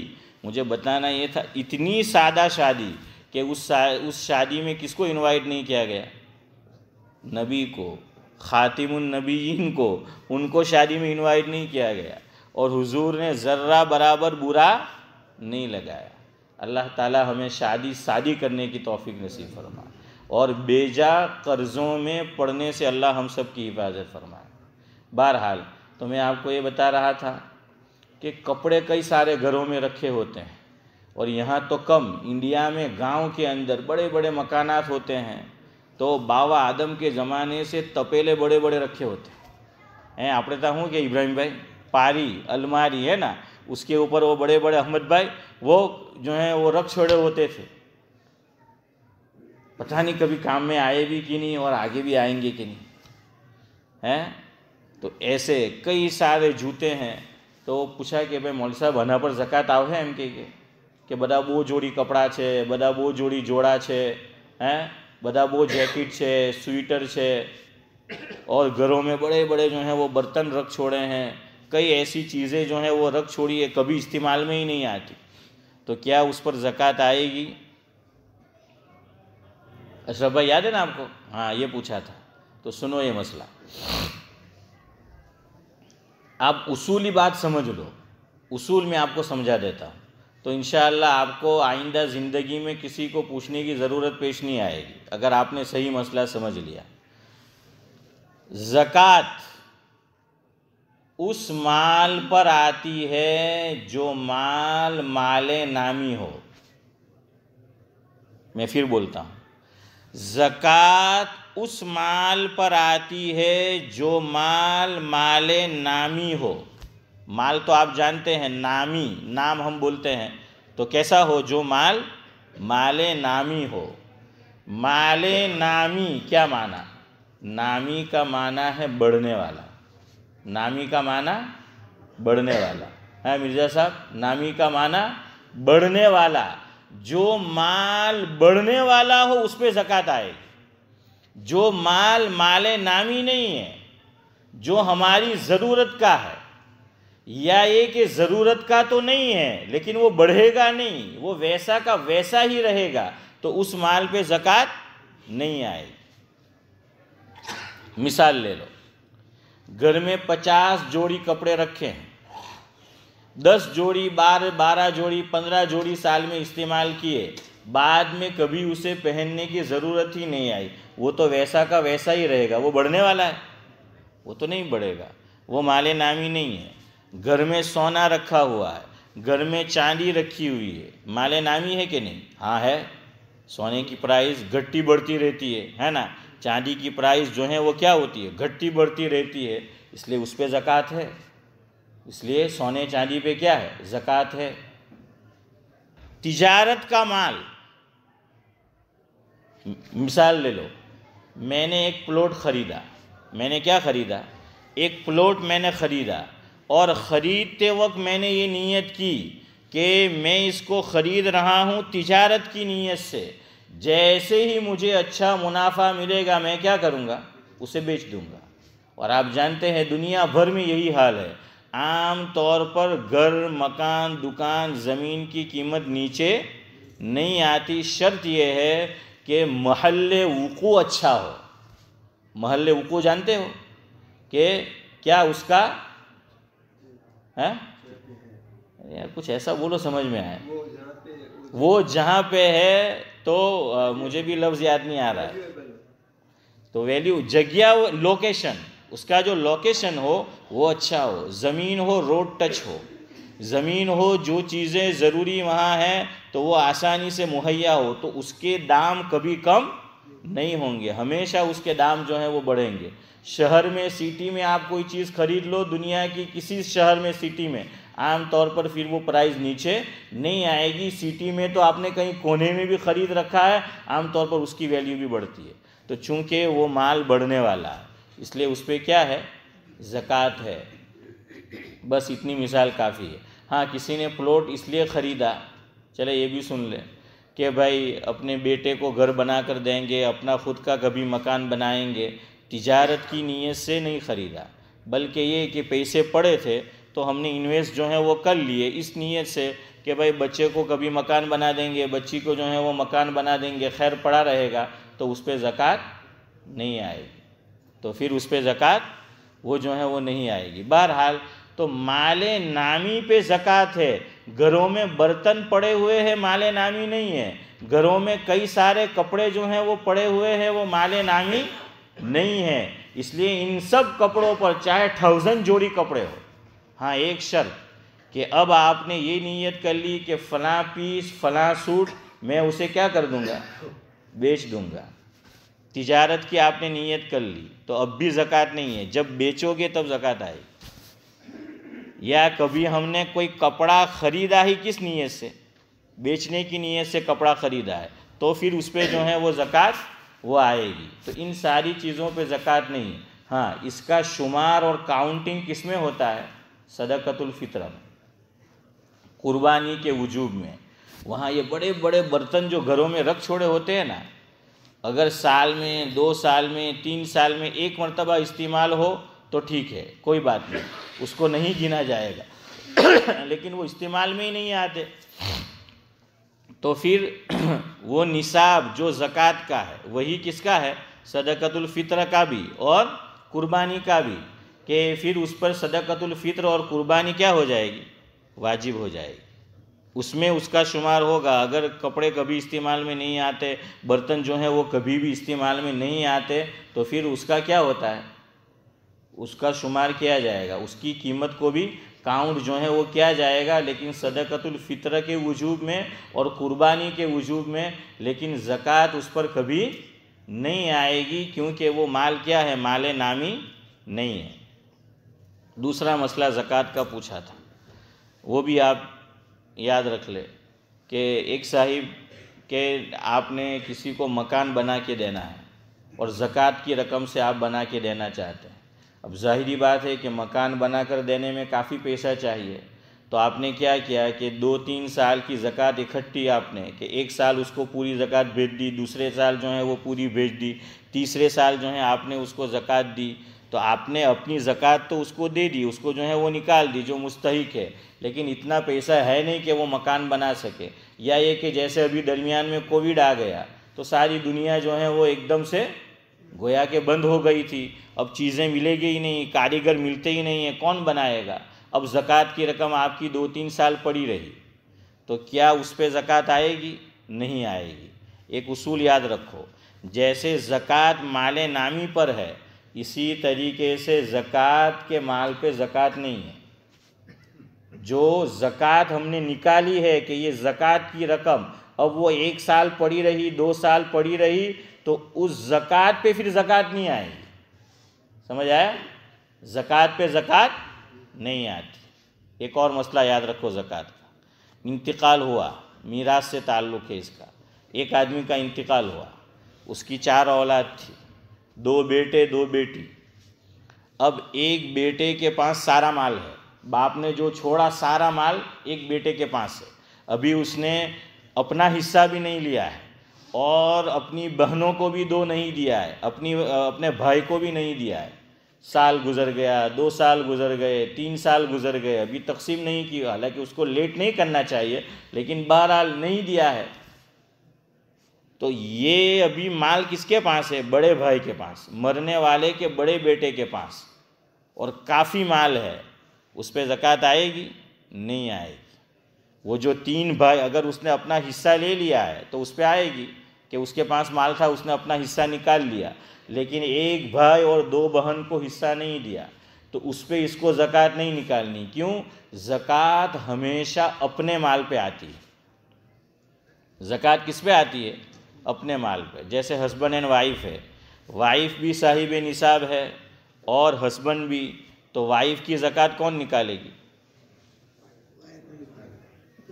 मुझे बताना ये था इतनी सादा शादी कि उस शा, उस शादी में किसको इनवाइट नहीं किया गया नबी को खातिमुन नबीन को उनको शादी में इनवाइट नहीं किया गया और हुजूर ने ज़र्रा बराबर बुरा नहीं लगाया अल्लाह ताला हमें शादी शादी करने की तौफीक नसीब फरमाए और बेजा कर्ज़ों में पड़ने से अल्लाह हम सब की हिफाजत फरमाए बहरहाल तो मैं आपको ये बता रहा था कि कपड़े कई सारे घरों में रखे होते हैं और यहाँ तो कम इंडिया में गांव के अंदर बड़े बड़े मकानात होते हैं तो बाबा आदम के ज़माने से तपेले बड़े बड़े रखे होते हैं आप તો तो कि इब्राहिम भाई पारी अलमारी है ना उसके ऊपर वो बड़े बड़े अहमद भाई वो जो हैं वो रख छोड़े होते थे पता नहीं कभी काम में आए भी कि नहीं और आगे भी आएंगे कि नहीं हैं तो ऐसे कई सारे जूते हैं તો પૂછાય કે ભાઈ મૌલ સાહેબ આના પર જકાત આવશે એમ કે કે બધા બહુ જોડી કપડાં છે બધા બહુ જોડી જોડા છે હે બધા બહુ જેકેટ છે સ્વીટર છે ઓર ઘરો મેં બડે બડે જો હૈ વો બર્તન રખ છોડે हैं कई ऐसी चीज़ें जो हैं वो रख छोड़ी है कभी इस्तेमाल में ही नहीं आती तो क्या उस पर ज़क़़त आएगी अशरफ अच्छा, भाई याद है ना आपको हाँ ये पूछा था तो सुनो ये मसला आप उसूली बात समझ लो उसूल में आपको समझा देता हूँ तो इन आपको आइंदा ज़िंदगी में किसी को पूछने की ज़रूरत पेश नहीं आएगी अगर आपने सही मसला समझ लिया ज़क़़त उस माल पर आती है जो माल माले नामी हो मैं फिर बोलता हूँ ज़क़़त उस माल पर आती है जो माल माले नामी हो माल तो आप जानते हैं नामी नाम हम बोलते हैं तो कैसा हो जो माल माले नामी हो माले नामी क्या माना नामी का माना है बढ़ने वाला नामी का माना बढ़ने वाला है मिर्जा साहब नामी का माना बढ़ने वाला जो माल बढ़ने वाला हो उस पर जक़ात आएगी जो माल माले नामी नहीं है जो हमारी ज़रूरत का है या ये कि ज़रूरत का तो नहीं है लेकिन वो बढ़ेगा नहीं वो वैसा का वैसा ही रहेगा तो उस माल पे ज़क़़त नहीं आएगी मिसाल ले लो घर में पचास जोड़ी कपड़े रखे हैं दस जोड़ी बारह बारह जोड़ी पंद्रह जोड़ी साल में इस्तेमाल किए बाद में कभी उसे पहनने की ज़रूरत ही नहीं आई वो तो वैसा का वैसा ही रहेगा वो बढ़ने वाला है वो तो नहीं बढ़ेगा वो माले नामी नहीं है घर में सोना रखा हुआ है घर में चांदी रखी हुई है माले नामी है कि नहीं हाँ है सोने की प्राइस घटती बढ़ती रहती है है ना चांदी की प्राइस जो है वो क्या होती है घटती बढ़ती रहती है इसलिए उस पर ज़क़़त है इसलिए सोने चांदी पे क्या है ज़क़़त है तिजारत का माल मिसाल ले लो मैंने एक प्लॉट ख़रीदा मैंने क्या ख़रीदा एक प्लॉट मैंने ख़रीदा और ख़रीदते वक्त मैंने ये नीयत की कि मैं इसको ख़रीद रहा हूँ तिजारत की नीयत से जैसे ही मुझे अच्छा मुनाफा मिलेगा मैं क्या करूँगा उसे बेच दूंगा और आप जानते हैं दुनिया भर में यही हाल है आम तौर पर घर मकान दुकान ज़मीन की कीमत नीचे नहीं आती शर्त यह है कि महल वकू अच्छा हो महल वकू जानते हो कि क्या उसका है यार कुछ ऐसा बोलो समझ में आए वो जहाँ पे है तो आ, मुझे भी लफ्ज़ याद नहीं आ रहा है तो वैल्यू जगह लोकेशन उसका जो लोकेशन हो वो अच्छा हो ज़मीन हो रोड टच हो ज़मीन हो जो चीज़ें ज़रूरी वहां है तो वो आसानी से मुहैया हो तो उसके दाम कभी कम नहीं होंगे हमेशा उसके दाम जो है वो बढ़ेंगे शहर में सिटी में आप कोई चीज़ खरीद लो दुनिया की किसी शहर में सिटी में आमतौर पर फिर वो प्राइस नीचे नहीं आएगी सिटी में तो आपने कहीं कोने में भी ख़रीद रखा है आमतौर पर उसकी वैल्यू भी बढ़ती है तो चूंकि वो माल बढ़ने वाला है इसलिए उस पर क्या है ज़क़़त है बस इतनी मिसाल काफ़ी है हाँ किसी ने प्लॉट इसलिए ख़रीदा चले ये भी सुन लें कि भाई अपने बेटे को घर बना कर देंगे अपना खुद का कभी मकान बनाएंगे तिजारत की नीयत से नहीं ख़रीदा बल्कि ये कि पैसे पड़े थे तो हमने इन्वेस्ट जो है वो कर लिए इस नीयत से कि भाई बच्चे को कभी मकान बना देंगे बच्ची को जो है वो मकान बना देंगे खैर पड़ा रहेगा तो उस पर ज़क़़त नहीं आएगी तो फिर उस पर ज़क़़त वो जो है वो नहीं आएगी बहरहाल तो माले नामी पे ज़क़़त है घरों में बर्तन पड़े हुए हैं माले नामी नहीं है घरों में कई सारे कपड़े जो हैं वो पड़े हुए हैं वो माले नामी नहीं है इसलिए इन सब कपड़ों पर चाहे थाउजेंड जोड़ी कपड़े हो हाँ एक शर्त कि अब आपने ये नीयत कर ली कि फ़ला पीस फला सूट मैं उसे क्या कर दूँगा बेच दूंगा तिजारत की आपने नीयत कर ली तो अब भी ज़क़़त नहीं है जब बेचोगे तब ज़क़़त आएगी या कभी हमने कोई कपड़ा ख़रीदा ही किस नीयत से बेचने की नीयत से कपड़ा ख़रीदा है तो फिर उस पर जो है वो ज़क़़त वो आएगी तो इन सारी चीज़ों पे ज़क़़त नहीं है हाँ इसका शुमार और काउंटिंग किस में होता है सदाकतुलफ़ितर में कुर्बानी के वजूब में वहाँ ये बड़े बड़े बर्तन जो घरों में रख छोड़े होते हैं ना अगर साल में दो साल में तीन साल में एक मरतबा इस्तेमाल हो तो ठीक है कोई बात नहीं उसको नहीं गिना जाएगा लेकिन वो इस्तेमाल में ही नहीं आते तो फिर वो निसाब जो ज़क़़त का है वही किसका है सदकतुलफ़ितर का भी और कुर्बानी का भी कि फिर उस पर सदकतुल फितर और कुर्बानी क्या हो जाएगी वाजिब हो जाएगी उसमें उसका शुमार होगा अगर कपड़े कभी इस्तेमाल में नहीं आते बर्तन जो हैं वो कभी भी इस्तेमाल में नहीं आते तो फिर उसका क्या होता है उसका शुमार किया जाएगा उसकी कीमत को भी काउंट जो है वो किया जाएगा लेकिन सदकतुल फितर के वजूब में और कुर्बानी के वजूब में लेकिन ज़क़़त उस पर कभी नहीं आएगी क्योंकि वो माल क्या है माल नामी नहीं है दूसरा मसला ज़क़़त का पूछा था वो भी आप याद रख ले कि एक साहिब के आपने किसी को मकान बना के देना है और ज़क़़त की रकम से आप बना के देना चाहते हैं अब ज़ाहरी बात है कि मकान बना कर देने में काफ़ी पैसा चाहिए तो आपने क्या किया कि दो तीन साल की ज़क़़त इकट्ठी आपने कि एक साल उसको पूरी ज़क़़त भेज दी दूसरे साल जो है वो पूरी भेज दी तीसरे साल जो है आपने उसको ज़क़़त दी तो आपने अपनी ज़क़़त तो उसको दे दी उसको जो है वो निकाल दी जो मुस्तक है लेकिन इतना पैसा है नहीं कि वो मकान बना सके या ये कि जैसे अभी दरमियान में कोविड आ गया तो सारी दुनिया जो है वो एकदम से गोया के बंद हो गई थी अब चीज़ें मिलेगी ही नहीं कारीगर मिलते ही नहीं हैं कौन बनाएगा अब ज़क़़त की रकम आपकी दो तीन साल पड़ी रही तो क्या उस पर ज़क़़त आएगी नहीं आएगी एक उसूल याद रखो जैसे ज़क़़त माले नामी पर है इसी तरीके से ज़क़़त के माल पे ज़क़़त नहीं है जो ज़क़़त हमने निकाली है कि ये ज़क़़त की रकम अब वो एक साल पड़ी रही दो साल पड़ी रही तो उस ज़क़़त पे फिर ज़क़़त नहीं आएगी समझ आया ज़क़़त पे ज़क़़त नहीं आती एक और मसला याद रखो ज़क़़त का इंतकाल हुआ मीरास से ताल्लुक़ है इसका एक आदमी का इंतकाल हुआ उसकी चार औलाद थी दो बेटे दो बेटी अब एक बेटे के पास सारा माल है बाप ने जो छोड़ा सारा माल एक बेटे के पास है अभी उसने अपना हिस्सा भी नहीं लिया है और अपनी बहनों को भी दो नहीं दिया है अपनी अपने भाई को भी नहीं दिया है साल गुजर गया दो साल गुजर गए तीन साल गुजर गए अभी तकसीम नहीं की हालांकि उसको लेट नहीं करना चाहिए लेकिन बहरहाल नहीं दिया है तो ये अभी माल किसके पास है बड़े भाई के पास मरने वाले के बड़े बेटे के पास और काफ़ी माल है उस पर ज़क़़त आएगी नहीं आएगी वो जो तीन भाई अगर उसने अपना हिस्सा ले लिया है तो उस पर आएगी कि उसके पास माल था उसने अपना हिस्सा निकाल लिया लेकिन एक भाई और दो बहन को हिस्सा नहीं दिया तो उस पर इसको ज़क़़त नहीं निकालनी क्यों ज़क़़त हमेशा अपने माल पे आती है ज़क़़त किस पे आती है अपने माल पे जैसे हस्बैंड एंड वाइफ है वाइफ भी साहिब निसाब है और हस्बैंड भी तो वाइफ की ज़क़़त कौन निकालेगी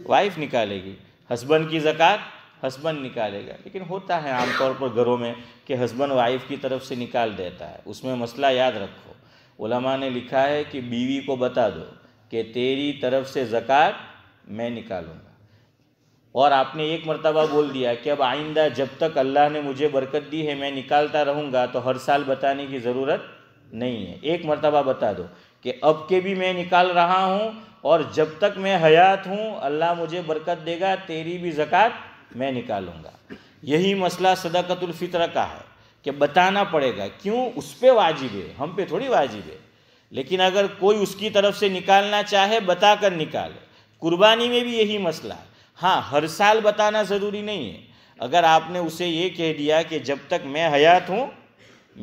वाइफ निकालेगी हस्बैंड की ज़क़़त हस्बैंड निकालेगा लेकिन होता है आमतौर पर घरों में कि हस्बैंड वाइफ की तरफ से निकाल देता है उसमें मसला याद रखो उलमा ने लिखा है कि बीवी को बता दो कि तेरी तरफ से ज़क़़त मैं निकालूँ और आपने एक मरतबा बोल दिया कि अब आइंदा जब तक अल्लाह ने मुझे बरकत दी है मैं निकालता रहूँगा तो हर साल बताने की ज़रूरत नहीं है एक मरतबा बता दो कि अब के भी मैं निकाल रहा हूँ और जब तक मैं हयात हूँ अल्लाह मुझे बरकत देगा तेरी भी ज़क़़त मैं निकालूँगा यही मसला सदाकतुलफ़ितर का है कि बताना पड़ेगा क्यों उस पर वाजिब है हम पे थोड़ी वाजिब है लेकिन अगर कोई उसकी तरफ से निकालना चाहे बता कर निकाले कुर्बानी में भी यही मसला है हाँ हर साल बताना ज़रूरी नहीं है अगर आपने उसे ये कह दिया कि जब तक मैं हयात हूँ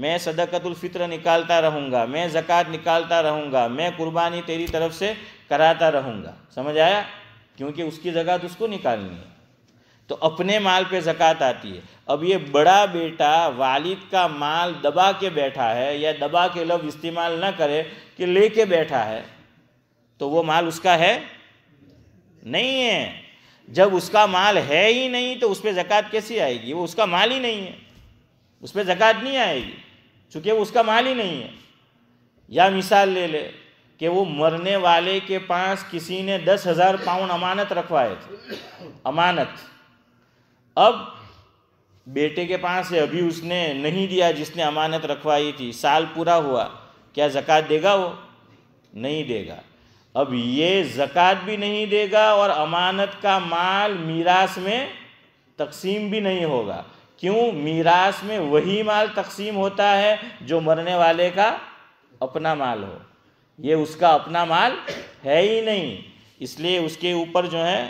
मैं सदकतुल्फ़ित्र निकालता रहूँगा मैं ज़क़़त निकालता रहूँगा मैं कुर्बानी तेरी तरफ से कराता रहूँगा समझ आया क्योंकि उसकी ज़क़़त उसको निकालनी है तो अपने माल पे ज़क़़त आती है अब ये बड़ा बेटा वालिद का माल दबा के बैठा है या दबा के लफ्ज़ इस्तेमाल ना करे कि के बैठा है तो वो माल उसका है नहीं है जब उसका माल है ही नहीं तो उस पर जक़ात कैसी आएगी वो उसका माल ही नहीं है उस पर जक़ात नहीं आएगी चूँकि वो उसका माल ही नहीं है या मिसाल ले ले कि वो मरने वाले के पास किसी ने दस हज़ार पाउंड अमानत रखवाए थे अमानत अब बेटे के पास है अभी उसने नहीं दिया जिसने अमानत रखवाई थी साल पूरा हुआ क्या ज़क़़त देगा वो नहीं देगा अब ये ज़क़़त भी नहीं देगा और अमानत का माल मीरास में तकसीम भी नहीं होगा क्यों मीरास में वही माल तकसीम होता है जो मरने वाले का अपना माल हो ये उसका अपना माल है ही नहीं इसलिए उसके ऊपर जो है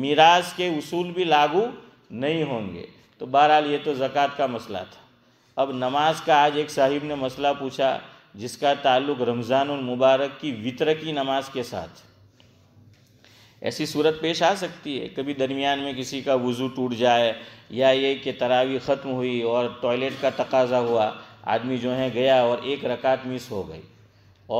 मीरास के उसूल भी लागू नहीं होंगे तो बहरहाल ये तो ज़क़़त का मसला था अब नमाज का आज एक साहिब ने मसला पूछा जिसका ताल्लुक रमज़ानमबारक की वितर की नमाज के साथ ऐसी सूरत पेश आ सकती है कभी दरमियान में किसी का वज़ू टूट जाए या ये कि तरावी ख़त्म हुई और टॉयलेट का तकाजा हुआ आदमी जो है गया और एक रकात मिस हो गई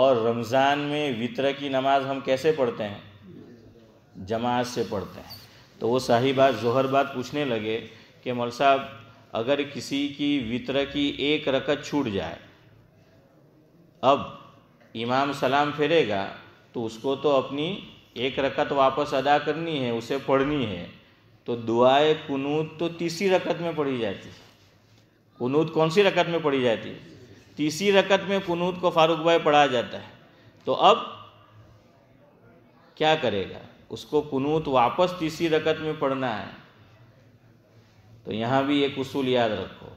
और रमज़ान में वितर की नमाज हम कैसे पढ़ते हैं जमात से पढ़ते हैं तो वो साही बात जहर बात पूछने लगे कि मौल साहब अगर किसी की वितर की एक रकत छूट जाए अब इमाम सलाम फेरेगा तो उसको तो अपनी एक रकत वापस अदा करनी है उसे पढ़नी है तो दुआए कुनूत तो तीसरी रकत में पढ़ी जाती है कुनूत कौन सी रकत में पढ़ी जाती है तीसरी रकत में कुनूत को फारूक भाई पढ़ा जाता है तो अब क्या करेगा उसको कुनूत वापस तीसरी रकत में पढ़ना है तो यहाँ भी एक उसूल याद रखो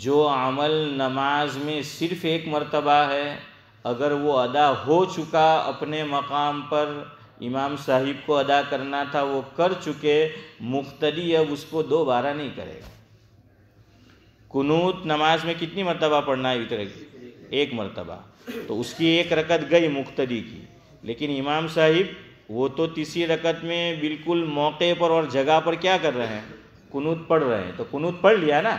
जो अमल नमाज में सिर्फ़ एक मर्तबा है अगर वो अदा हो चुका अपने मकाम पर इमाम साहिब को अदा करना था वो कर चुके मुख्तरी अब उसको दोबारा नहीं करेगा कुनूत नमाज में कितनी मरतबा पढ़ना है इतने की एक मरतबा तो उसकी एक रकत गई मुख्तरी की लेकिन इमाम साहिब वो तो तीसरी रकत में बिल्कुल मौके पर और जगह पर क्या कर रहे हैं कुनूत पढ़ रहे हैं तो कुनूत पढ़ लिया ना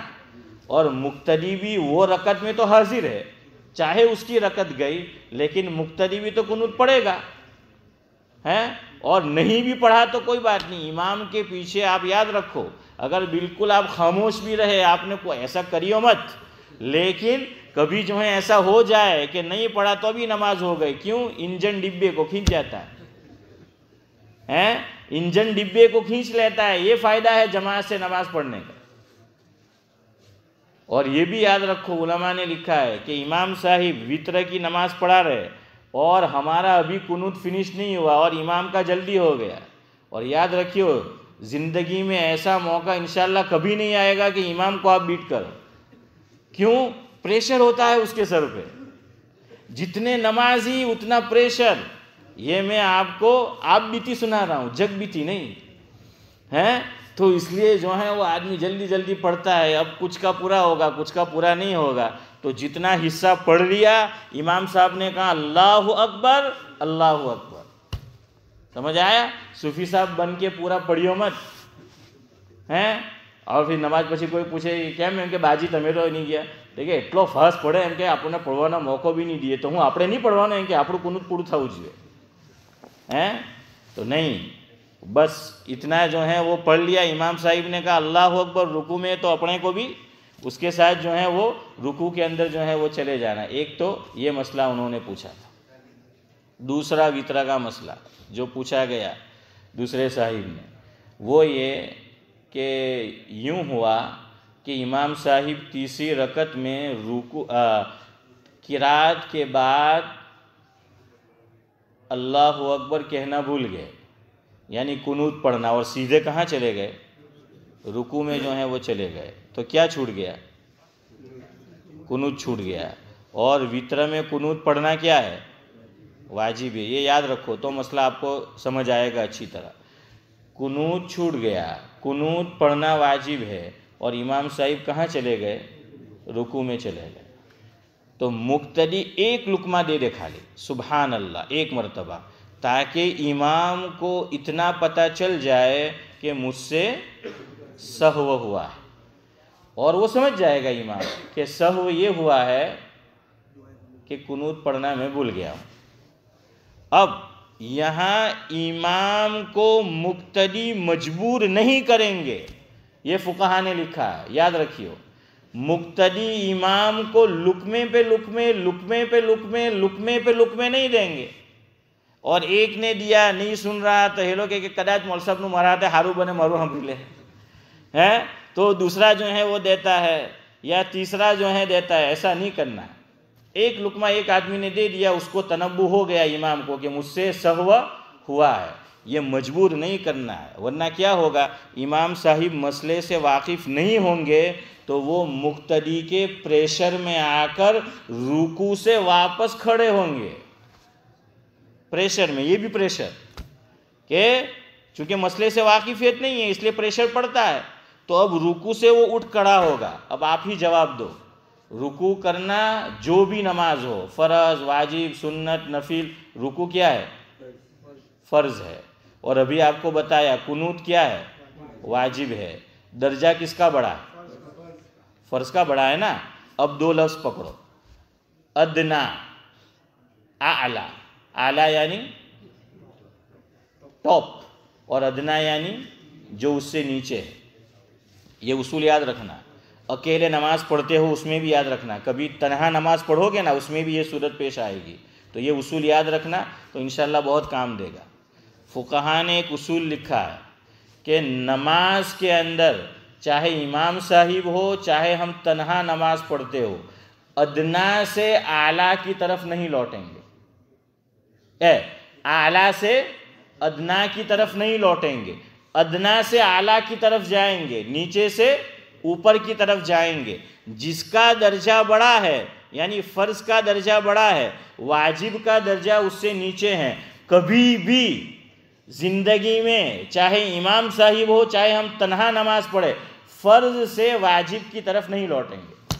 और मुख्तरी भी वो रकत में तो हाजिर है चाहे उसकी रकत गई लेकिन मुक्तदी भी तो कुनूत पड़ेगा हैं और नहीं भी पढ़ा तो कोई बात नहीं इमाम के पीछे आप याद रखो अगर बिल्कुल आप खामोश भी रहे आपने को ऐसा करियो मत लेकिन कभी जो है ऐसा हो जाए कि नहीं पढ़ा तो भी नमाज हो गई क्यों इंजन डिब्बे को खींच जाता है हैं इंजन डिब्बे को खींच लेता है ये फ़ायदा है जमात से नमाज पढ़ने का और ये भी याद रखो उलमा ने लिखा है कि इमाम साहिब वितर की नमाज़ पढ़ा रहे और हमारा अभी कुनूत फिनिश नहीं हुआ और इमाम का जल्दी हो गया और याद रखियो ज़िंदगी में ऐसा मौका इन कभी नहीं आएगा कि इमाम को आप बीट करो क्यों प्रेशर होता है उसके सर पे जितने नमाजी उतना प्रेशर ये मैं आपको आप बीती सुना रहा हूँ जग बीती नहीं है तो इसलिए जो है वो आदमी जल्दी जल्दी पढ़ता है अब कुछ का पूरा होगा कुछ का पूरा नहीं होगा तो जितना हिस्सा पढ़ लिया इमाम साहब ने कहा अल्लाह अकबर अल्लाह अकबर समझ आया सूफी साहब बन के पूरा पढ़ियो मत हैं और फिर नमाज પછી कोई पूछे કેમ એમ કે બાજી તમે તો નહીં ગયા એટલે કે એટલો ફાસ્ટ પડે એમ કે આપણને પડવાનો મોકો બી નહીં દે તો હું આપણે नहीं પડવાનો એમ કે આપણું કુનુત પૂરું થવું જોઈએ હે તો નહીં बस इतना जो है वो पढ़ लिया इमाम साहिब ने कहा अल्लाह अकबर रुकू में तो अपने को भी उसके साथ जो है वो रुकू के अंदर जो है वो चले जाना एक तो ये मसला उन्होंने पूछा था दूसरा वितरा का मसला जो पूछा गया दूसरे साहिब ने वो ये कि यूँ हुआ कि इमाम साहिब तीसरी रकत में रुकू किरात के बाद अल्लाह अकबर कहना भूल गए यानी कुनूत पढ़ना और सीधे कहाँ चले गए रुकू में जो है वो चले गए तो क्या छूट गया कुनूत छूट गया और वितर में कुनूत पढ़ना क्या है वाजिब है ये याद रखो तो मसला आपको समझ आएगा अच्छी तरह कुनूत छूट गया कुनूत पढ़ना वाजिब है और इमाम साहिब कहाँ चले गए रुकू में चले गए तो मुख्तदी एक लुकमा दे दे खाली सुबहान अल्लाह एक मरतबा ताकि इमाम को इतना पता चल जाए कि मुझसे सहव हुआ है और वो समझ जाएगा इमाम कि सहव ये हुआ है कि कुनूत पढ़ना मैं भूल गया हूँ अब यहाँ इमाम को मुक्तदी मजबूर नहीं करेंगे ये फुकाहा ने लिखा है याद रखियो मुक्तदी इमाम को लुकमे पे लुकमे लुकमे पे लुकमे लुकमे पे लुकमे नहीं देंगे और एक ने दिया नहीं सुन रहा तो हेलो के कदाच મૌલ સાહેબનું મારા હાથે हारू बने મારું हम ले હે तो दूसरा जो है वो देता है या तीसरा जो है देता है ऐसा नहीं करना एक लुकमा एक आदमी ने दे दिया उसको तनबू हो गया इमाम को कि मुझसे सहव हुआ है ये मजबूर नहीं करना है वरना क्या होगा इमाम साहिब मसले से वाकिफ़ नहीं होंगे तो वो मुख्तदी के प्रेशर में आकर रुकू से वापस खड़े होंगे प्रेशर में ये भी प्रेशर के चूंकि मसले से वाकिफियत नहीं है इसलिए प्रेशर पड़ता है तो अब रुकू से वो उठ खड़ा होगा अब आप ही जवाब दो रुकू करना जो भी नमाज हो फ़र्ज़ वाजिब सुन्नत नफिल रुकू क्या है फ़र्ज़ है और अभी आपको बताया कुनूत क्या है वाजिब है दर्जा किसका बड़ा है फ़र्ज़ का बड़ा है ना अब दो लफ्ज़ पकड़ो अदना आला आला यानी टॉप और अदना यानी जो उससे नीचे है ये उसूल याद रखना अकेले नमाज पढ़ते हो उसमें भी याद रखना कभी तनहा नमाज पढ़ोगे ना उसमें भी ये सूरत पेश आएगी तो ये उसूल याद रखना तो इन बहुत काम देगा फ़ुकहा ने एक उसूल लिखा है कि नमाज के अंदर चाहे इमाम साहिब हो चाहे हम तनहा नमाज पढ़ते हो अदना से आला की तरफ नहीं लौटेंगे आला से अदना की तरफ नहीं लौटेंगे अदना से आला की तरफ जाएंगे नीचे से ऊपर की तरफ जाएंगे जिसका दर्जा बड़ा है यानी फ़र्ज का दर्जा बड़ा है वाजिब का दर्जा उससे नीचे है कभी भी ज़िंदगी में चाहे इमाम साहिब हो चाहे हम तनहा नमाज पढ़े फ़र्ज से वाजिब की तरफ नहीं लौटेंगे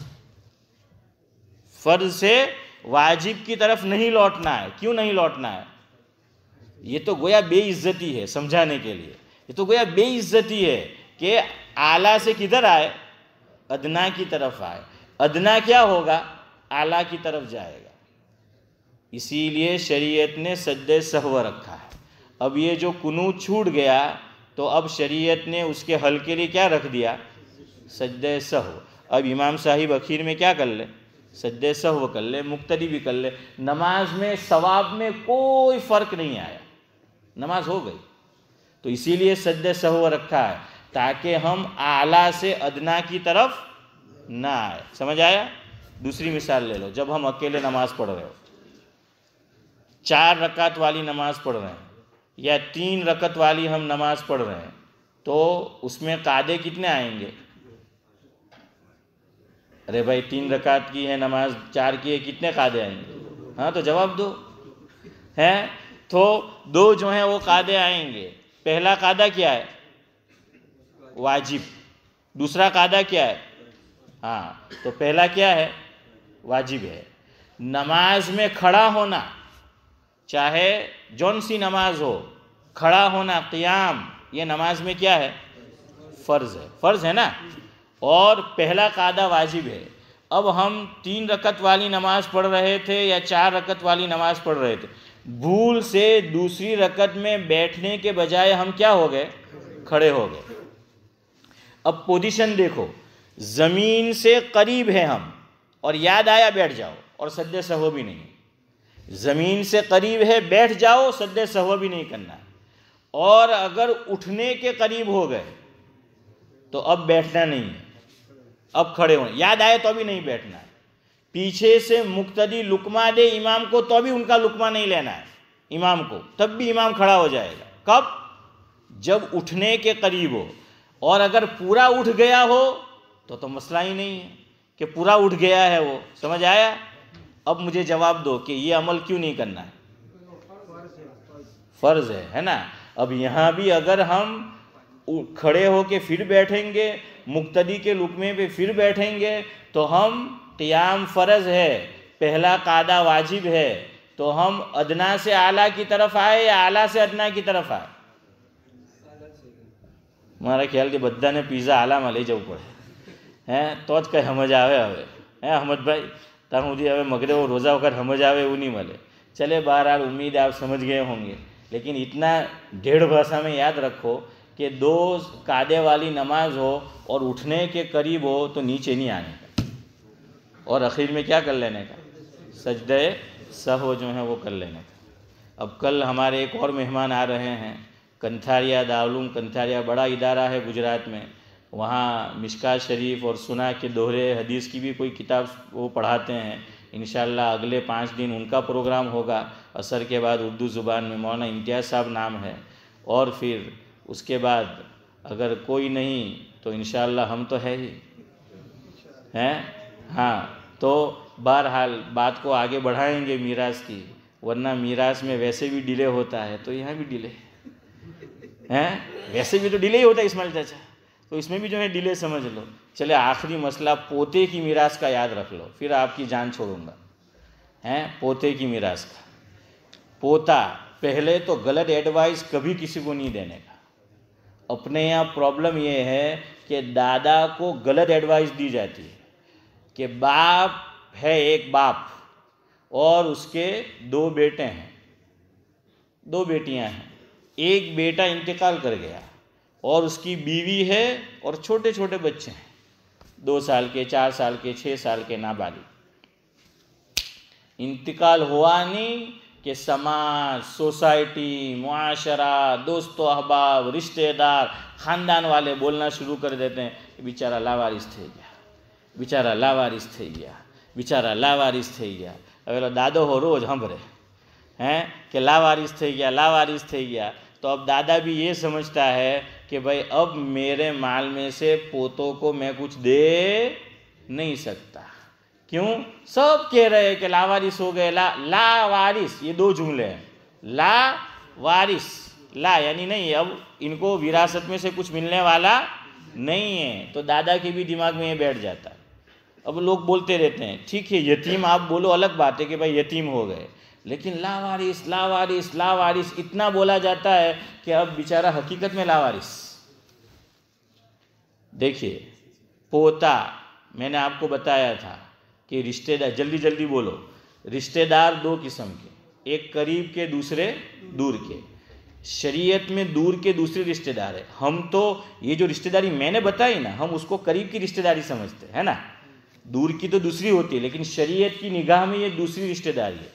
फ़र्ज से वाजिब की तरफ नहीं लौटना है क्यों नहीं लौटना है ये तो गोया बेइज्जती है समझाने के लिए ये तो गोया बेइज्जती है कि आला से किधर आए अदना की तरफ आए अदना क्या होगा आला की तरफ जाएगा इसीलिए शरीयत ने सद्द सहव रखा है अब ये जो कुनू छूट गया तो अब शरीयत ने उसके हल के लिए क्या रख दिया सजद सहव अब इमाम साहिब अखीर में क्या कर ले सजदे सहव कर ले मुख्तरी भी कर ले नमाज में सवाब में कोई फ़र्क नहीं आया नमाज हो गई तो इसीलिए सजद सहव रखा है ताकि हम आला से अदना की तरफ ना आए समझ आया दूसरी मिसाल ले लो जब हम अकेले नमाज पढ़ रहे हो चार रकात वाली नमाज पढ़ रहे हैं या तीन रकत वाली हम नमाज पढ़ रहे हैं तो उसमें कादे कितने आएंगे अरे भाई तीन रकात की है नमाज चार की है कितने कादे आएंगे हाँ तो जवाब दो हैं तो दो जो हैं वो कादे आएंगे पहला कादा क्या है वाजिब दूसरा कादा क्या है हाँ तो पहला क्या है वाजिब है नमाज में खड़ा होना चाहे जौन सी नमाज हो खड़ा होना क़्याम ये नमाज में क्या है फ़र्ज़ है फ़र्ज़ है ना और पहला कादा वाजिब है अब हम तीन रकत वाली नमाज़ पढ़ रहे थे या चार रकत वाली नमाज़ पढ़ रहे थे भूल से दूसरी रकत में बैठने के बजाय हम क्या हो गए खड़े हो गए अब पोजीशन देखो ज़मीन से करीब है हम और याद आया बैठ जाओ और सद्य सहो भी नहीं ज़मीन से करीब है बैठ जाओ सद्य सहो भी नहीं करना और अगर उठने के करीब हो गए तो अब बैठना नहीं है अब खड़े होने याद आए तो भी नहीं बैठना है पीछे से मुक्तदी लुकमा दे इमाम को तो भी उनका लुकमा नहीं लेना है इमाम को तब भी इमाम खड़ा हो जाएगा कब जब उठने के करीब हो और अगर पूरा उठ गया हो तो तो मसला ही नहीं है कि पूरा उठ गया है वो समझ आया अब मुझे जवाब दो कि ये अमल क्यों नहीं करना है फ़र्ज़ है है ना अब यहां भी अगर हम खड़े होके फिर बैठेंगे मुक्तदी के लुकमे पे फिर बैठेंगे तो हम क़ियाम फ़र्ज़ है पहला कादा वाजिब है तो हम अदना से आला की तरफ आए या आला से अदना की तरफ आए મારા ખ્યાલથી બધાને પીઝા આલામાં લઈ જવું પડે હે તો જ કંઈ સમજ આવે હવે હે અહમદભાઈ ત્યાં સુધી હવે મગરે वो રોજા વગર સમજ આવે એવું નહીં મળે ચલે બહાર ઉમ્મીદ આપ સમજ ગए होंगे लेकिन इतना ઢેढ़ भाषा में याद रखो कि दो कादे वाली नमाज हो और उठने के करीब हो तो नीचे नहीं आने का और आखिर में क्या कर लेने का सजदे सहो जो है वो कर लेने का अब कल हमारे एक और मेहमान आ रहे हैं कंथारिया दारूम कंथारिया बड़ा इदारा है गुजरात में वहाँ मिशका शरीफ और सुना के दोहरे हदीस की भी कोई किताब वो पढ़ाते हैं इन अगले पाँच दिन उनका प्रोग्राम होगा असर के बाद उर्दू ज़ुबान में मौना इम्तियाज़ साहब नाम है और फिर उसके बाद अगर कोई नहीं तो इन हम तो है ही हैं हाँ तो बहरहाल बात को आगे बढ़ाएंगे मीराज की वरना मीराज में वैसे भी डिले होता है तो यहाँ भी डिले हैं वैसे भी तो डिले ही होता है इसमाइल चाचा तो इसमें भी जो है डिले समझ लो चले आखिरी मसला पोते की मीराज का याद रख लो फिर आपकी जान छोड़ूंगा हैं पोते की मीराज का पोता पहले तो गलत एडवाइस कभी किसी को नहीं देने का अपने यहाँ प्रॉब्लम ये है कि दादा को गलत एडवाइस दी जाती है कि बाप है एक बाप और उसके दो बेटे हैं दो बेटियां हैं एक बेटा इंतकाल कर गया और उसकी बीवी है और छोटे छोटे बच्चे हैं दो साल के चार साल के छः साल के नाबालिग इंतकाल हुआ नहीं कि समाज सोसाइटी मुआशरा दोस्तों अहबाब रिश्तेदार खानदान वाले बोलना शुरू कर देते हैं बेचारा लावारिस થઈ ગયા बेचारा लावारिस થઈ ગયા बेचारा लावारिस થઈ ગયા હવેલા દાદો હો રોજ હંભરે હે કે લાવારિસ થઈ ગયા લાવારિસ થઈ ગયા તો આપ દાદા ભી એ સમજતા હે કે ભઈ અબ મેરે માલ મે સે પોતો કો મે kuch દે નહી સકતા क्यों सब कह रहे हैं कि लावारिस हो गए ला ला वारिस ये दो जुमले हैं ला वारिस ला यानी नहीं अब इनको विरासत में से कुछ मिलने वाला नहीं है तो दादा के भी दिमाग में ये बैठ जाता अब लोग बोलते रहते हैं ठीक है यतीम आप बोलो अलग बात है कि भाई यतीम हो गए लेकिन लावारिस लावारिस लावारिस इतना बोला जाता है कि अब बेचारा हकीकत में लावारिस देखिए पोता मैंने आपको बताया था कि रिश्तेदार जल्दी जल्दी बोलो रिश्तेदार दो किस्म के एक करीब के दूसरे दूर के शरीयत में दूर के दूसरे रिश्तेदार है हम तो ये जो रिश्तेदारी मैंने बताई ना हम उसको करीब की रिश्तेदारी समझते हैं ना दूर की तो दूसरी होती है लेकिन शरीयत की निगाह में ये दूसरी रिश्तेदारी है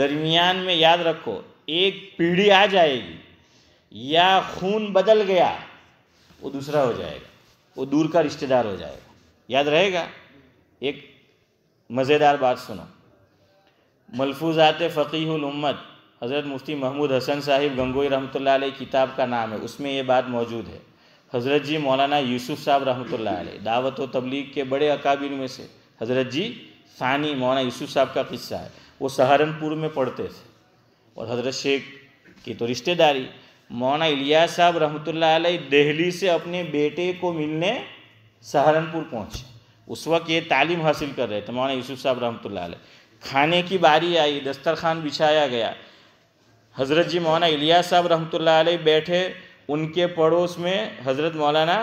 दरमियान में याद रखो एक पीढ़ी आ जाएगी या खून बदल गया वो दूसरा हो जाएगा वो दूर का रिश्तेदार हो जाएगा याद रहेगा एक मज़ेदार बात सुनो मलफूजात फ़कीहमत हज़रत मुफ्ती महमूद हसन साहिब गंगोई रहमत लाई किताब का नाम है उसमें ये बात मौजूद है हज़रत जी मौलाना यूसुफ साहब रहमत लाई दावत व तबलीग के बड़े अकाबिर में से हज़रत जी सानी मौलाना यूसुफ साहब का किस्सा है वो सहारनपुर में पढ़ते थे और हज़रत शेख की तो रिश्तेदारी मौलाना इलिया साहब रहमत लाई दिल्ली से अपने बेटे को मिलने सहारनपुर पहुँचे उस वक्त ये तालीम हासिल कर रहे थे मौलाना यूसुफ साहब रहमत खाने की बारी आई दस्तरखान बिछाया गया हज़रत जी मौलाना इलिया साहब रहमत बैठे उनके पड़ोस में हज़रत मौलाना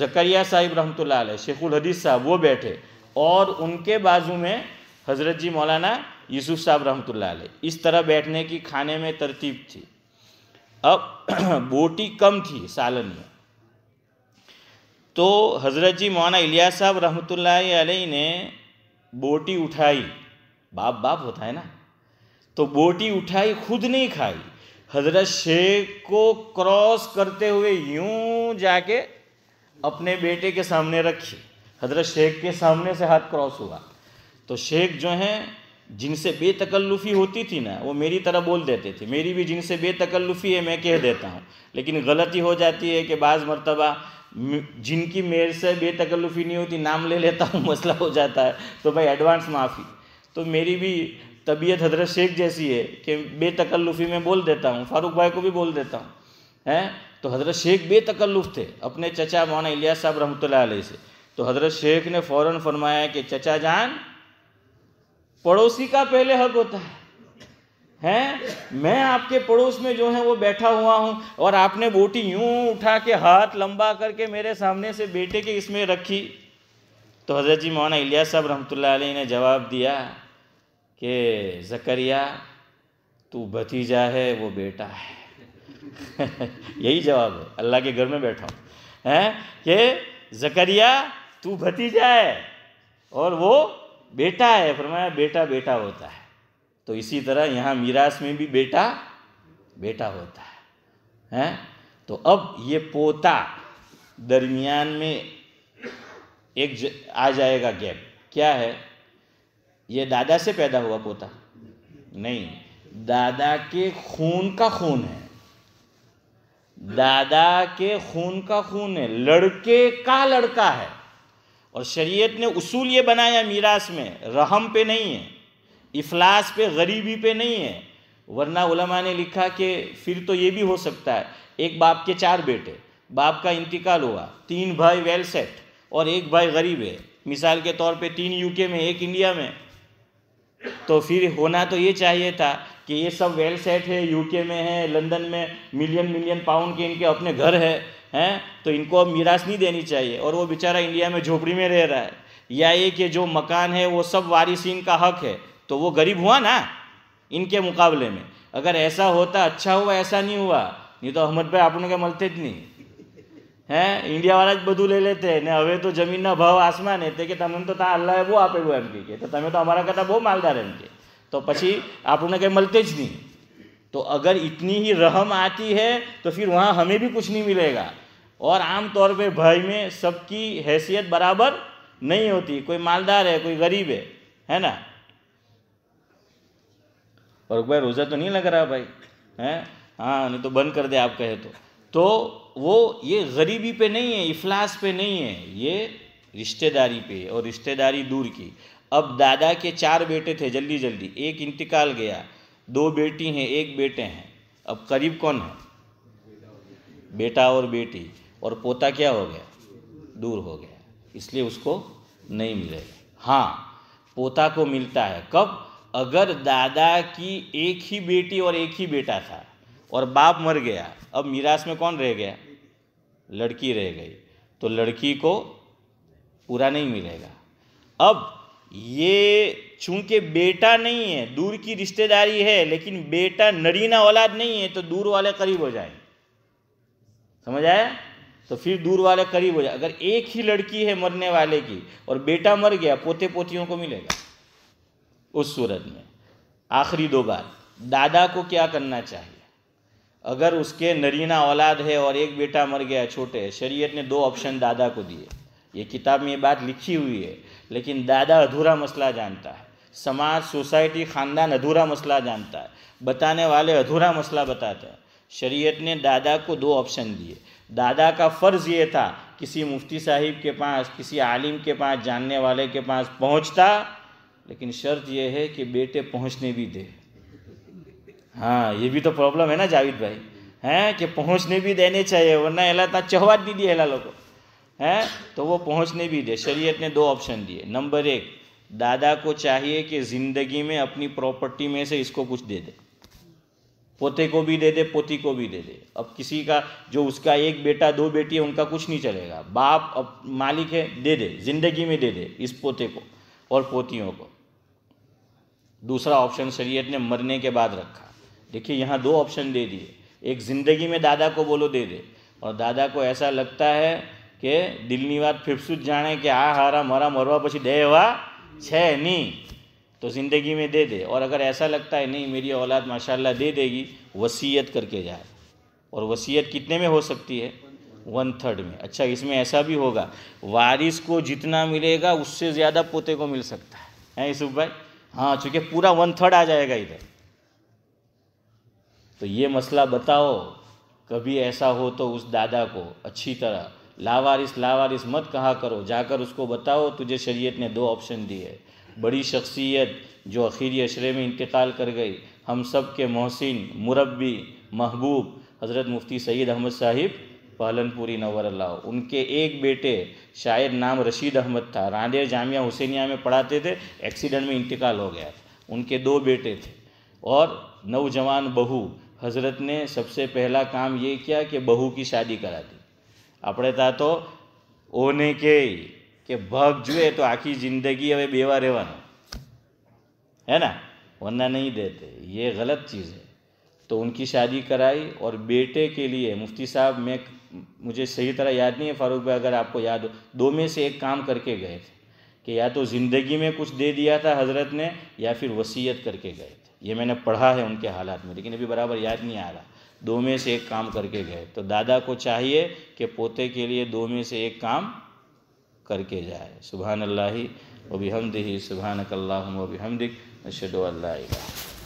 जकरिया साहिब रहमत शेखुल हदीस साहब वो बैठे और उनके बाजू में हज़रत जी मौलाना यूसुफ साहब रहमत इस तरह बैठने की खाने में तरतीब थी अब बोटी कम थी सालन में तो हज़रत जी मौना इलिया साहब रहमत ने बोटी उठाई बाप बाप होता है ना तो बोटी उठाई खुद नहीं खाई हजरत शेख को क्रॉस करते हुए यूं जाके अपने बेटे के सामने रखी हजरत शेख के सामने से हाथ क्रॉस हुआ तो शेख जो हैं जिनसे बेतकल्लुफ़ी होती थी ना वो मेरी तरह बोल देते थे मेरी भी जिनसे बेतकल्लुफ़ी है मैं कह देता हूँ लेकिन गलती हो जाती है कि बाज़ मरतबा जिनकी मेरे से बेतकल्लुफी नहीं होती नाम ले लेता हूँ मसला हो जाता है तो भाई एडवांस माफ़ी तो मेरी भी तबीयत हजरत शेख जैसी है कि बेतकल्लुफी में बोल देता हूँ फारूक भाई को भी बोल देता हूँ हैं तो हजरत शेख बेतकल्लुफ थे अपने चचा मौना इलियास साहब रहमत से तो हजरत शेख ने फ़ौर फरमाया कि चचा जान पड़ोसी का पहले हक होता है हैं मैं आपके पड़ोस में जो है वो बैठा हुआ हूँ और आपने बोटी यूं उठा के हाथ लंबा करके मेरे सामने से बेटे के इसमें रखी तो हजरत जी मौना इलिया साहब रहमतुल्लाह अलैह ने जवाब दिया कि जकरिया तू भतीजा है वो बेटा है यही जवाब है अल्लाह के घर में बैठा हूँ हैं कि जकरिया तू भतीजा है और वो बेटा है फरमाया बेटा बेटा होता है तो इसी तरह यहाँ मीरास में भी बेटा बेटा होता है हैं तो अब ये पोता दरमियान में एक ज, आ जाएगा गैप क्या है ये दादा से पैदा हुआ पोता नहीं दादा के खून का खून है दादा के खून का खून है लड़के का लड़का है और शरीयत ने उसूल ये बनाया मीरास में रहम पे नहीं है इफलास पे गरीबी पे नहीं है वरना उलमा ने लिखा कि फिर तो ये भी हो सकता है एक बाप के चार बेटे बाप का इंतकाल हुआ तीन भाई वेल सेट और एक भाई गरीब है मिसाल के तौर पे तीन यूके में एक इंडिया में तो फिर होना तो ये चाहिए था कि ये सब वेल सेट है यूके में है लंदन में मिलियन मिलियन पाउंड के इनके अपने घर है हैं तो इनको अब मीरास नहीं देनी चाहिए और वो बेचारा इंडिया में झोपड़ी में रह रहा है या ये कि जो मकान है वो सब वारिसीन का हक है तो वो गरीब हुआ ना इनके मुकाबले में अगर ऐसा होता अच्छा हुआ ऐसा नहीं हुआ નહીં તો અહમદભાઈ આપણને કંઈ મળતે જ નહીં હે ઇન્ડિયાવાળા જ બધું લઈ લેતે ને હવે તો જમીનના ભાવ આસમાન તે કે તમને તો ત્યાં અલ્લાહે अल्लाह આપેલું એમ કે तो તમે तो कहता અમારા मालदार है इनके तो કે आप પછી આપણને કંઈ મળતે જ नहीं तो अगर इतनी ही रहम आती है तो फिर वहाँ हमें भी कुछ नहीं मिलेगा और आम तौर पे भाई में सबकी हैसियत बराबर नहीं होती कोई मालदार है कोई गरीब है है ना और भाई रोज़ा तो नहीं लग रहा भाई हैं हाँ नहीं तो बंद कर दे आप कहे तो तो वो ये गरीबी पे नहीं है इफलास पे नहीं है ये रिश्तेदारी पे और रिश्तेदारी दूर की अब दादा के चार बेटे थे जल्दी जल्दी एक इंतकाल गया दो बेटी हैं एक बेटे हैं अब करीब कौन है बेटा और बेटी और पोता क्या हो गया दूर हो गया इसलिए उसको नहीं मिलेगा हाँ पोता को मिलता है कब अगर दादा की एक ही बेटी और एक ही बेटा था और बाप मर गया अब मीरास में कौन रह गया लड़की रह गई तो लड़की को पूरा नहीं मिलेगा अब ये चूंकि बेटा नहीं है दूर की रिश्तेदारी है लेकिन बेटा नरीना औलाद नहीं है तो दूर वाले करीब हो जाए समझ आया तो फिर दूर वाले करीब हो जाए अगर एक ही लड़की है मरने वाले की और बेटा मर गया पोते पोतियों को मिलेगा उस सूरत में आखिरी दो बार दादा को क्या करना चाहिए अगर उसके नरीना औलाद है और एक बेटा मर गया छोटे शरीयत ने दो ऑप्शन दादा को दिए ये किताब में ये बात लिखी हुई है लेकिन दादा अधूरा मसला जानता है समाज सोसाइटी ख़ानदान अधूरा मसला जानता है बताने वाले अधूरा मसला बताते हैं शरीयत ने दादा को दो ऑप्शन दिए दादा का फ़र्ज़ ये था किसी मुफ्ती साहिब के पास किसी आलिम के पास जानने वाले के पास पहुंचता लेकिन शर्त यह है कि बेटे पहुंचने भी दे हाँ ये भी तो प्रॉब्लम है ना जावेद भाई हैं कि पहुंचने भी देने चाहिए वरना एला चहवा दी दिए एला लोग हैं तो वो पहुंचने भी दे शरीयत ने दो ऑप्शन दिए नंबर एक दादा को चाहिए कि ज़िंदगी में अपनी प्रॉपर्टी में से इसको कुछ दे दे पोते को भी दे दे पोती को भी दे दे अब किसी का जो उसका एक बेटा दो बेटी है उनका कुछ नहीं चलेगा बाप अब मालिक है दे दे ज़िंदगी में दे दे इस पोते को और पोतियों को दूसरा ऑप्शन शरीयत ने मरने के बाद रखा देखिए यहाँ दो ऑप्शन दे दिए एक ज़िंदगी में दादा को बोलो दे दे और दादा को ऐसा लगता है कि દિલની बात ફેફસું जाने के आ हारा मरा मरवा पशी दे हुआ छः नहीं तो ज़िंदगी में दे दे और अगर ऐसा लगता है नहीं मेरी औलाद माशाल्लाह दे देगी वसीयत करके जाए और वसीयत कितने में हो सकती है वन थर्ड में अच्छा इसमें ऐसा भी होगा वारिस को जितना मिलेगा उससे ज़्यादा पोते को मिल सकता है हैं यूसुफ भाई हाँ चूंकि पूरा वन थर्ड आ जाएगा इधर तो ये मसला बताओ कभी ऐसा हो तो उस दादा को अच्छी तरह लावारिस लावारिस मत कहा करो जाकर उसको बताओ तुझे शरीयत ने दो ऑप्शन दिए बड़ी शख्सियत जो अखीरी अशरे में इंतकाल कर गई हम सब के मोहसिन मुरबी महबूब हज़रत मुफ्ती सैद अहमद साहिब पालनपुरी नवर अल्लाह उनके एक बेटे शायर नाम रशीद अहमद था रांदेर जामिया हुसैनिया में पढ़ाते थे एक्सीडेंट में इंतकाल हो गया था उनके दो बेटे थे और नौजवान बहू हज़रत ने सबसे पहला काम ये किया कि बहू की शादी करा दी अपने था तो ओने के के भग जुए तो આખી जिंदगी हमें बेवा રહેવાનો है ना वरना नहीं देते ये गलत चीज़ है तो उनकी शादी कराई और बेटे के लिए मुफ्ती साहब मैं मुझे सही तरह याद नहीं है फारूक भाई अगर आपको याद हो दो में से एक काम करके गए थे कि या तो ज़िंदगी में कुछ दे दिया था हज़रत ने या फिर वसीयत करके गए थे ये मैंने पढ़ा है उनके हालात में लेकिन अभी बराबर याद नहीं आ रहा दो में से एक काम करके गए तो दादा को चाहिए कि पोते के लिए दो में से एक काम करके जाए सुबह अल्लाह भी हमद ही सुबहान कल्ला वबी हमदिक नशद